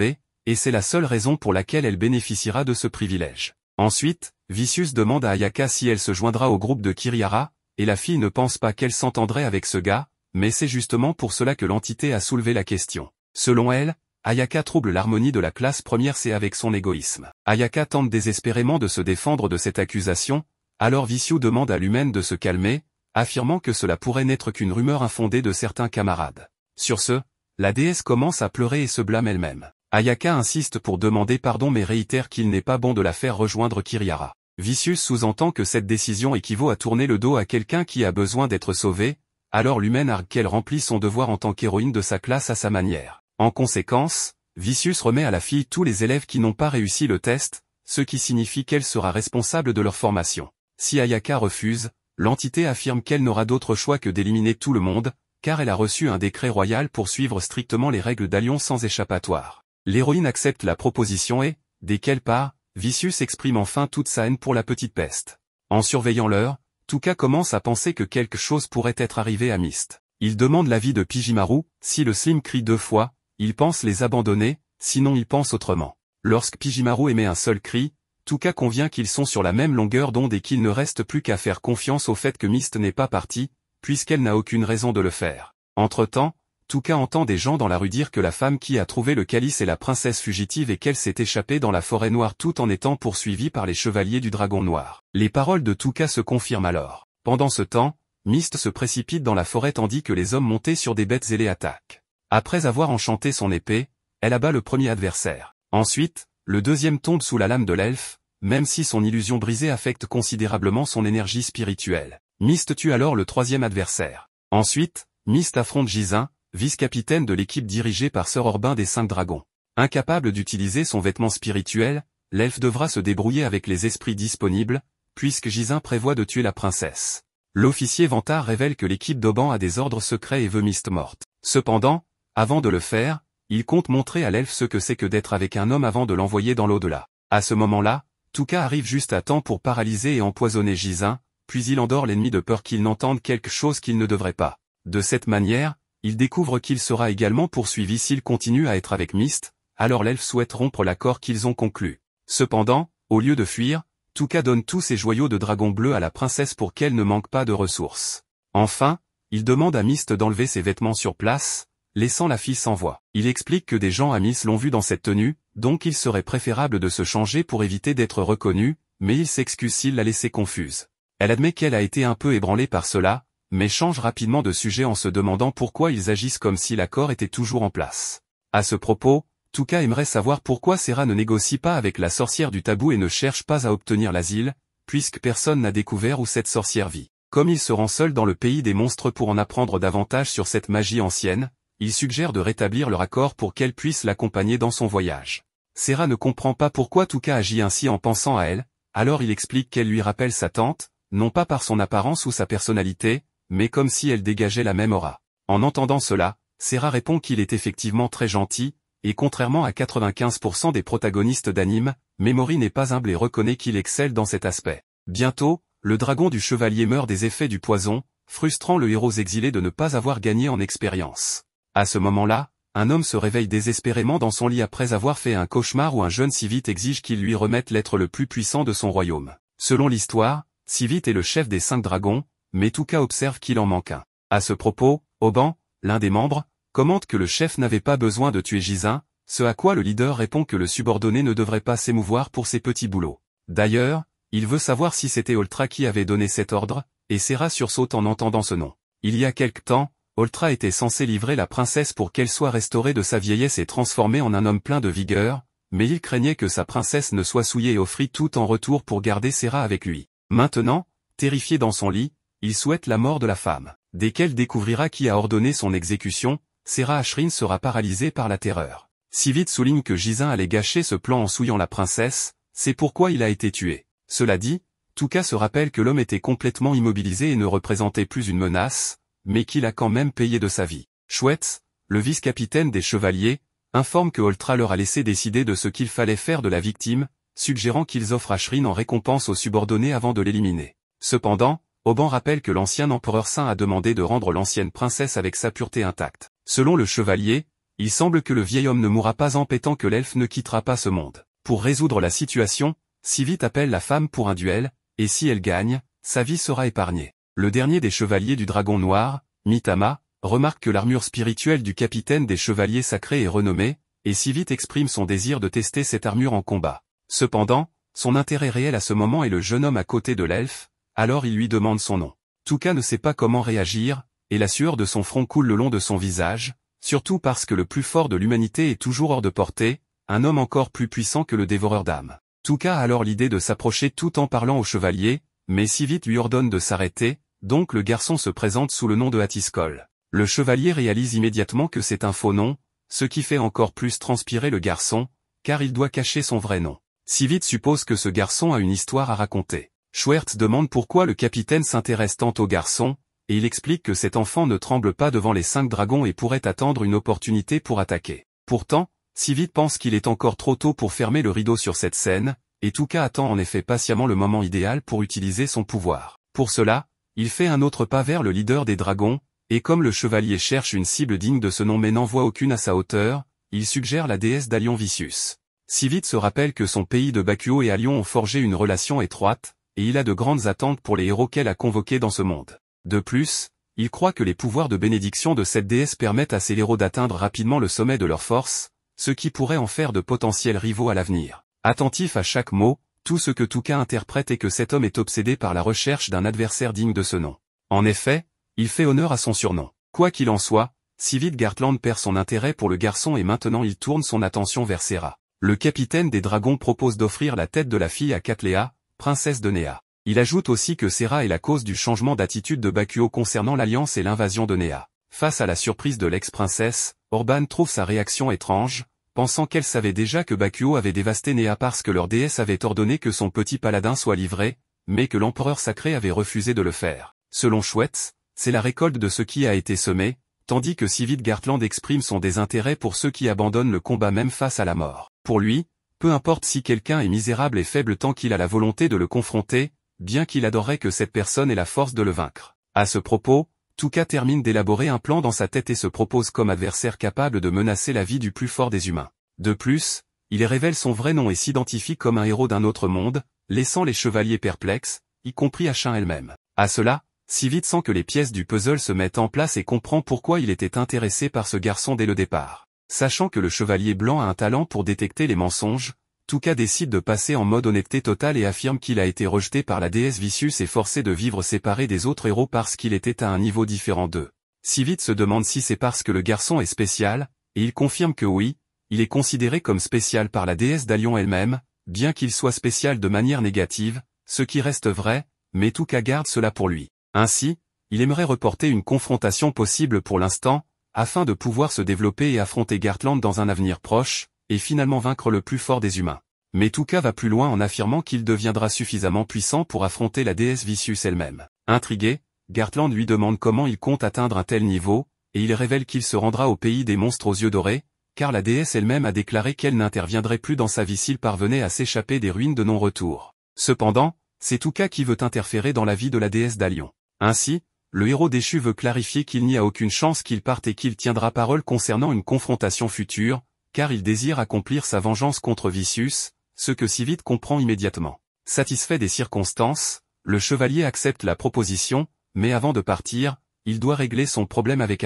et c'est la seule raison pour laquelle elle bénéficiera de ce privilège. Ensuite, Vicious demande à Ayaka si elle se joindra au groupe de Kiriara, et la fille ne pense pas qu'elle s'entendrait avec ce gars, mais c'est justement pour cela que l'entité a soulevé la question. Selon elle, Ayaka trouble l'harmonie de la classe première C avec son égoïsme. Ayaka tente désespérément de se défendre de cette accusation, alors Vicious demande à lui-même de se calmer, affirmant que cela pourrait n'être qu'une rumeur infondée de certains camarades. Sur ce, la déesse commence à pleurer et se blâme elle-même. Ayaka insiste pour demander pardon mais réitère qu'il n'est pas bon de la faire rejoindre Kiriara. Vicious sous-entend que cette décision équivaut à tourner le dos à quelqu'un qui a besoin d'être sauvé, alors l'humaine argue qu'elle remplit son devoir en tant qu'héroïne de sa classe à sa manière. En conséquence, Vicious remet à la fille tous les élèves qui n'ont pas réussi le test, ce qui signifie qu'elle sera responsable de leur formation. Si Ayaka refuse, L'entité affirme qu'elle n'aura d'autre choix que d'éliminer tout le monde, car elle a reçu un décret royal pour suivre strictement les règles d'Allion sans échappatoire. L'héroïne accepte la proposition et, dès qu'elle part, Vicious exprime enfin toute sa haine pour la petite peste. En surveillant l'heure, Tuka commence à penser que quelque chose pourrait être arrivé à Mist. Il demande l'avis de Pijimaru, si le Slim crie deux fois, il pense les abandonner, sinon il pense autrement. Lorsque Pijimaru émet un seul cri, Touka convient qu'ils sont sur la même longueur d'onde et qu'il ne reste plus qu'à faire confiance au fait que Mist n'est pas partie, puisqu'elle n'a aucune raison de le faire. Entre-temps, Touka entend des gens dans la rue dire que la femme qui a trouvé le calice est la princesse fugitive et qu'elle s'est échappée dans la forêt noire tout en étant poursuivie par les chevaliers du dragon noir. Les paroles de Touka se confirment alors. Pendant ce temps, Mist se précipite dans la forêt tandis que les hommes montés sur des bêtes et les attaquent. Après avoir enchanté son épée, elle abat le premier adversaire. Ensuite, le deuxième tombe sous la lame de l'elfe, même si son illusion brisée affecte considérablement son énergie spirituelle. Mist tue alors le troisième adversaire. Ensuite, Mist affronte Gisin, vice-capitaine de l'équipe dirigée par Sir Orbin des Cinq Dragons. Incapable d'utiliser son vêtement spirituel, l'elfe devra se débrouiller avec les esprits disponibles, puisque Gisin prévoit de tuer la princesse. L'officier Vantar révèle que l'équipe d'Oban a des ordres secrets et veut Mist morte. Cependant, avant de le faire, il compte montrer à l'elfe ce que c'est que d'être avec un homme avant de l'envoyer dans l'au-delà. À ce moment-là, Touka arrive juste à temps pour paralyser et empoisonner Gisin, puis il endort l'ennemi de peur qu'il n'entende quelque chose qu'il ne devrait pas. De cette manière, il découvre qu'il sera également poursuivi s'il continue à être avec Mist, alors l'elfe souhaite rompre l'accord qu'ils ont conclu. Cependant, au lieu de fuir, Touka donne tous ses joyaux de dragon bleu à la princesse pour qu'elle ne manque pas de ressources. Enfin, il demande à Mist d'enlever ses vêtements sur place, laissant la fille sans voix. Il explique que des gens à Miss l'ont vu dans cette tenue, donc il serait préférable de se changer pour éviter d'être reconnu, mais il s'excuse s'il l'a laissée confuse. Elle admet qu'elle a été un peu ébranlée par cela, mais change rapidement de sujet en se demandant pourquoi ils agissent comme si l'accord était toujours en place. À ce propos, Touka aimerait savoir pourquoi Serra ne négocie pas avec la sorcière du tabou et ne cherche pas à obtenir l'asile, puisque personne n'a découvert où cette sorcière vit. Comme il se rend seul dans le pays des monstres pour en apprendre davantage sur cette magie ancienne, il suggère de rétablir leur accord pour qu'elle puisse l'accompagner dans son voyage. Serra ne comprend pas pourquoi Touka agit ainsi en pensant à elle, alors il explique qu'elle lui rappelle sa tante, non pas par son apparence ou sa personnalité, mais comme si elle dégageait la même aura. En entendant cela, Serra répond qu'il est effectivement très gentil, et contrairement à 95% des protagonistes d'anime, Memory n'est pas humble et reconnaît qu'il excelle dans cet aspect. Bientôt, le dragon du chevalier meurt des effets du poison, frustrant le héros exilé de ne pas avoir gagné en expérience. À ce moment-là, un homme se réveille désespérément dans son lit après avoir fait un cauchemar où un jeune Civite exige qu'il lui remette l'être le plus puissant de son royaume. Selon l'histoire, Civite est le chef des cinq dragons, mais Touka observe qu'il en manque un. À ce propos, Oban, l'un des membres, commente que le chef n'avait pas besoin de tuer Gisin, ce à quoi le leader répond que le subordonné ne devrait pas s'émouvoir pour ses petits boulots. D'ailleurs, il veut savoir si c'était Oltra qui avait donné cet ordre, et Serra sursaute en entendant ce nom. Il y a quelque temps, Oltra était censé livrer la princesse pour qu'elle soit restaurée de sa vieillesse et transformée en un homme plein de vigueur, mais il craignait que sa princesse ne soit souillée et offrit tout en retour pour garder Serra avec lui. Maintenant, terrifié dans son lit, il souhaite la mort de la femme. Dès qu'elle découvrira qui a ordonné son exécution, Serra Ashrin sera paralysée par la terreur. vite souligne que Gisin allait gâcher ce plan en souillant la princesse, c'est pourquoi il a été tué. Cela dit, Touka se rappelle que l'homme était complètement immobilisé et ne représentait plus une menace, mais qu'il a quand même payé de sa vie. Schwetz, le vice-capitaine des Chevaliers, informe que Oltra leur a laissé décider de ce qu'il fallait faire de la victime, suggérant qu'ils offrent Ashrin en récompense aux subordonnés avant de l'éliminer. Cependant, Oban rappelle que l'ancien empereur saint a demandé de rendre l'ancienne princesse avec sa pureté intacte. Selon le chevalier, il semble que le vieil homme ne mourra pas en pétant que l'elfe ne quittera pas ce monde. Pour résoudre la situation, Sivit appelle la femme pour un duel, et si elle gagne, sa vie sera épargnée. Le dernier des chevaliers du dragon noir, Mitama, remarque que l'armure spirituelle du capitaine des chevaliers sacrés est renommée, et si vite exprime son désir de tester cette armure en combat. Cependant, son intérêt réel à ce moment est le jeune homme à côté de l'elfe, alors il lui demande son nom. Touka ne sait pas comment réagir, et la sueur de son front coule le long de son visage, surtout parce que le plus fort de l'humanité est toujours hors de portée, un homme encore plus puissant que le dévoreur d'âmes. Touka a alors l'idée de s'approcher tout en parlant au chevalier, mais si vite lui ordonne de s'arrêter, donc le garçon se présente sous le nom de Atiscol. Le chevalier réalise immédiatement que c'est un faux nom, ce qui fait encore plus transpirer le garçon, car il doit cacher son vrai nom. Sivit suppose que ce garçon a une histoire à raconter. Schwertz demande pourquoi le capitaine s'intéresse tant au garçon, et il explique que cet enfant ne tremble pas devant les cinq dragons et pourrait attendre une opportunité pour attaquer. Pourtant, Sivit pense qu'il est encore trop tôt pour fermer le rideau sur cette scène, et cas attend en effet patiemment le moment idéal pour utiliser son pouvoir. Pour cela, il fait un autre pas vers le leader des dragons, et comme le chevalier cherche une cible digne de ce nom mais n'en voit aucune à sa hauteur, il suggère la déesse d'Alion Vicius. vite se rappelle que son pays de Bakuo et Alion ont forgé une relation étroite, et il a de grandes attentes pour les héros qu'elle a convoqués dans ce monde. De plus, il croit que les pouvoirs de bénédiction de cette déesse permettent à ces héros d'atteindre rapidement le sommet de leur force, ce qui pourrait en faire de potentiels rivaux à l'avenir. Attentif à chaque mot, tout ce que Touka interprète est que cet homme est obsédé par la recherche d'un adversaire digne de ce nom. En effet, il fait honneur à son surnom. Quoi qu'il en soit, si vite Gartland perd son intérêt pour le garçon et maintenant il tourne son attention vers Serra. Le capitaine des dragons propose d'offrir la tête de la fille à Catléa, princesse de Néa. Il ajoute aussi que Serra est la cause du changement d'attitude de Bakuo concernant l'alliance et l'invasion de Néa. Face à la surprise de l'ex-princesse, Orban trouve sa réaction étrange, pensant qu'elle savait déjà que Bakuo avait dévasté Néa parce que leur déesse avait ordonné que son petit paladin soit livré, mais que l'empereur sacré avait refusé de le faire. Selon Schwetz, c'est la récolte de ce qui a été semé, tandis que Sivid Gartland exprime son désintérêt pour ceux qui abandonnent le combat même face à la mort. Pour lui, peu importe si quelqu'un est misérable et faible tant qu'il a la volonté de le confronter, bien qu'il adorerait que cette personne ait la force de le vaincre. À ce propos, cas termine d'élaborer un plan dans sa tête et se propose comme adversaire capable de menacer la vie du plus fort des humains. De plus, il révèle son vrai nom et s'identifie comme un héros d'un autre monde, laissant les chevaliers perplexes, y compris Achin elle-même. À cela, si vite sans que les pièces du puzzle se mettent en place et comprend pourquoi il était intéressé par ce garçon dès le départ. Sachant que le chevalier blanc a un talent pour détecter les mensonges, Touka décide de passer en mode honnêteté totale et affirme qu'il a été rejeté par la déesse Vicious et forcé de vivre séparé des autres héros parce qu'il était à un niveau différent d'eux. Sivit se demande si c'est parce que le garçon est spécial, et il confirme que oui, il est considéré comme spécial par la déesse d'Alion elle-même, bien qu'il soit spécial de manière négative, ce qui reste vrai, mais Touka garde cela pour lui. Ainsi, il aimerait reporter une confrontation possible pour l'instant, afin de pouvoir se développer et affronter Gartland dans un avenir proche, et finalement vaincre le plus fort des humains. Mais Tuka va plus loin en affirmant qu'il deviendra suffisamment puissant pour affronter la déesse Vicious elle-même. Intrigué, Gartland lui demande comment il compte atteindre un tel niveau, et il révèle qu'il se rendra au pays des monstres aux yeux dorés, car la déesse elle-même a déclaré qu'elle n'interviendrait plus dans sa vie s'il parvenait à s'échapper des ruines de non-retour. Cependant, c'est Tuka qui veut interférer dans la vie de la déesse d'Alion. Ainsi, le héros déchu veut clarifier qu'il n'y a aucune chance qu'il parte et qu'il tiendra parole concernant une confrontation future, car il désire accomplir sa vengeance contre Vicius, ce que Civite comprend immédiatement. Satisfait des circonstances, le chevalier accepte la proposition, mais avant de partir, il doit régler son problème avec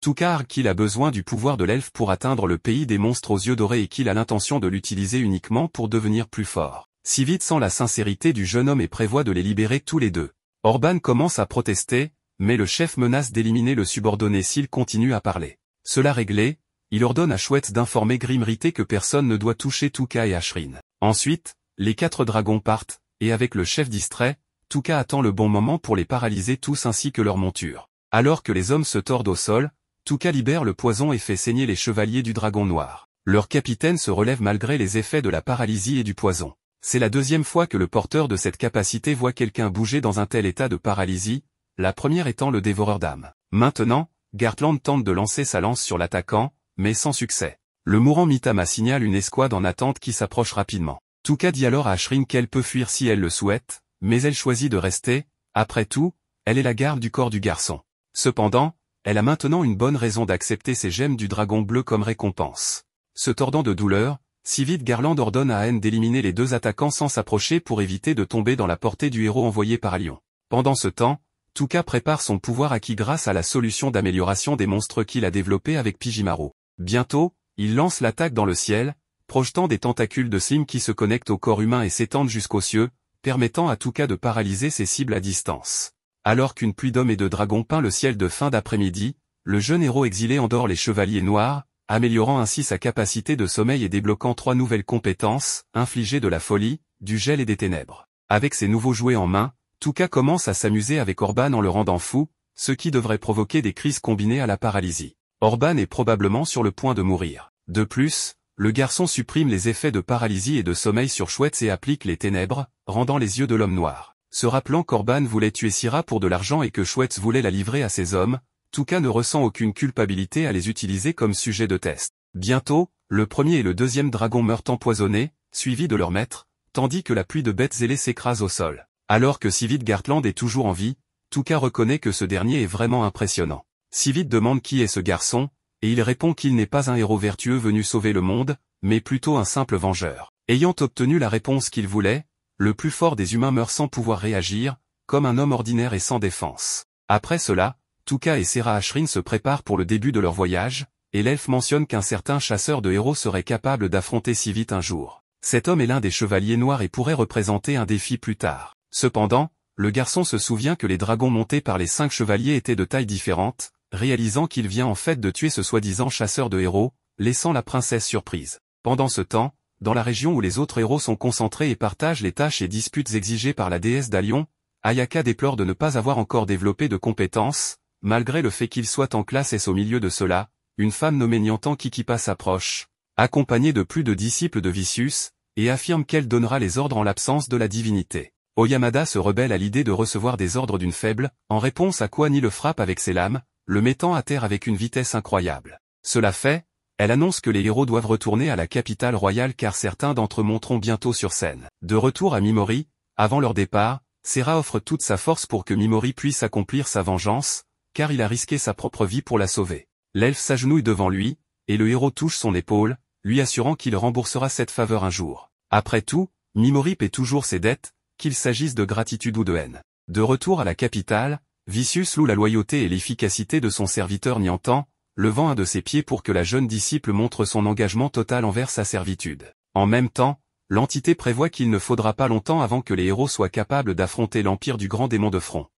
Tout car qu'il a besoin du pouvoir de l'elfe pour atteindre le pays des monstres aux yeux dorés et qu'il a l'intention de l'utiliser uniquement pour devenir plus fort. Civite sent la sincérité du jeune homme et prévoit de les libérer tous les deux. Orban commence à protester, mais le chef menace d'éliminer le subordonné s'il continue à parler. Cela réglé, il ordonne à Chouette d'informer Grimrité que personne ne doit toucher Touka et Ashrin. Ensuite, les quatre dragons partent, et avec le chef distrait, Touka attend le bon moment pour les paralyser tous ainsi que leurs montures. Alors que les hommes se tordent au sol, Touka libère le poison et fait saigner les chevaliers du dragon noir. Leur capitaine se relève malgré les effets de la paralysie et du poison. C'est la deuxième fois que le porteur de cette capacité voit quelqu'un bouger dans un tel état de paralysie, la première étant le dévoreur d'âme. Maintenant, Gartland tente de lancer sa lance sur l'attaquant, mais sans succès. Le mourant Mitama signale une escouade en attente qui s'approche rapidement. Tuka dit alors à Ashrin qu'elle peut fuir si elle le souhaite, mais elle choisit de rester, après tout, elle est la garde du corps du garçon. Cependant, elle a maintenant une bonne raison d'accepter ces gemmes du dragon bleu comme récompense. Se tordant de douleur, vite Garland ordonne à Anne d'éliminer les deux attaquants sans s'approcher pour éviter de tomber dans la portée du héros envoyé par Lyon. Pendant ce temps, Tuka prépare son pouvoir acquis grâce à la solution d'amélioration des monstres qu'il a développé avec Pijimaro. Bientôt, il lance l'attaque dans le ciel, projetant des tentacules de slime qui se connectent au corps humain et s'étendent jusqu'aux cieux, permettant à Touka de paralyser ses cibles à distance. Alors qu'une pluie d'hommes et de dragons peint le ciel de fin d'après-midi, le jeune héros exilé endort les chevaliers noirs, améliorant ainsi sa capacité de sommeil et débloquant trois nouvelles compétences, infligées de la folie, du gel et des ténèbres. Avec ses nouveaux jouets en main, Touka commence à s'amuser avec Orban en le rendant fou, ce qui devrait provoquer des crises combinées à la paralysie. Orban est probablement sur le point de mourir. De plus, le garçon supprime les effets de paralysie et de sommeil sur Schwetz et applique les ténèbres, rendant les yeux de l'homme noir. Se rappelant qu'Orban voulait tuer Syrah pour de l'argent et que Schwetz voulait la livrer à ses hommes, Touka ne ressent aucune culpabilité à les utiliser comme sujet de test. Bientôt, le premier et le deuxième dragon meurent empoisonnés, suivis de leur maître, tandis que la pluie de bêtes ailées s'écrase au sol. Alors que vite Gartland est toujours en vie, Touka reconnaît que ce dernier est vraiment impressionnant vite demande qui est ce garçon, et il répond qu'il n'est pas un héros vertueux venu sauver le monde, mais plutôt un simple vengeur. Ayant obtenu la réponse qu'il voulait, le plus fort des humains meurt sans pouvoir réagir, comme un homme ordinaire et sans défense. Après cela, Tuka et Sera Ashrin se préparent pour le début de leur voyage, et l'elfe mentionne qu'un certain chasseur de héros serait capable d'affronter si vite un jour. Cet homme est l'un des chevaliers noirs et pourrait représenter un défi plus tard. Cependant, le garçon se souvient que les dragons montés par les cinq chevaliers étaient de tailles différentes, réalisant qu'il vient en fait de tuer ce soi-disant chasseur de héros, laissant la princesse surprise. Pendant ce temps, dans la région où les autres héros sont concentrés et partagent les tâches et disputes exigées par la déesse d'Alion, Ayaka déplore de ne pas avoir encore développé de compétences, malgré le fait qu'il soit en classe S au milieu de cela, une femme nommée Nyantan Kikipa s'approche, accompagnée de plus de disciples de Vicius, et affirme qu'elle donnera les ordres en l'absence de la divinité. Oyamada se rebelle à l'idée de recevoir des ordres d'une faible, en réponse à quoi Ni le frappe avec ses lames, le mettant à terre avec une vitesse incroyable. Cela fait, elle annonce que les héros doivent retourner à la capitale royale car certains d'entre eux monteront bientôt sur scène. De retour à Mimori, avant leur départ, Sera offre toute sa force pour que Mimori puisse accomplir sa vengeance, car il a risqué sa propre vie pour la sauver. L'elfe s'agenouille devant lui, et le héros touche son épaule, lui assurant qu'il remboursera cette faveur un jour. Après tout, Mimori paie toujours ses dettes, qu'il s'agisse de gratitude ou de haine. De retour à la capitale, Vicius loue la loyauté et l'efficacité de son serviteur Niantan, levant un de ses pieds pour que la jeune disciple montre son engagement total envers sa servitude. En même temps, l'entité prévoit qu'il ne faudra pas longtemps avant que les héros soient capables d'affronter l'empire du grand démon de front.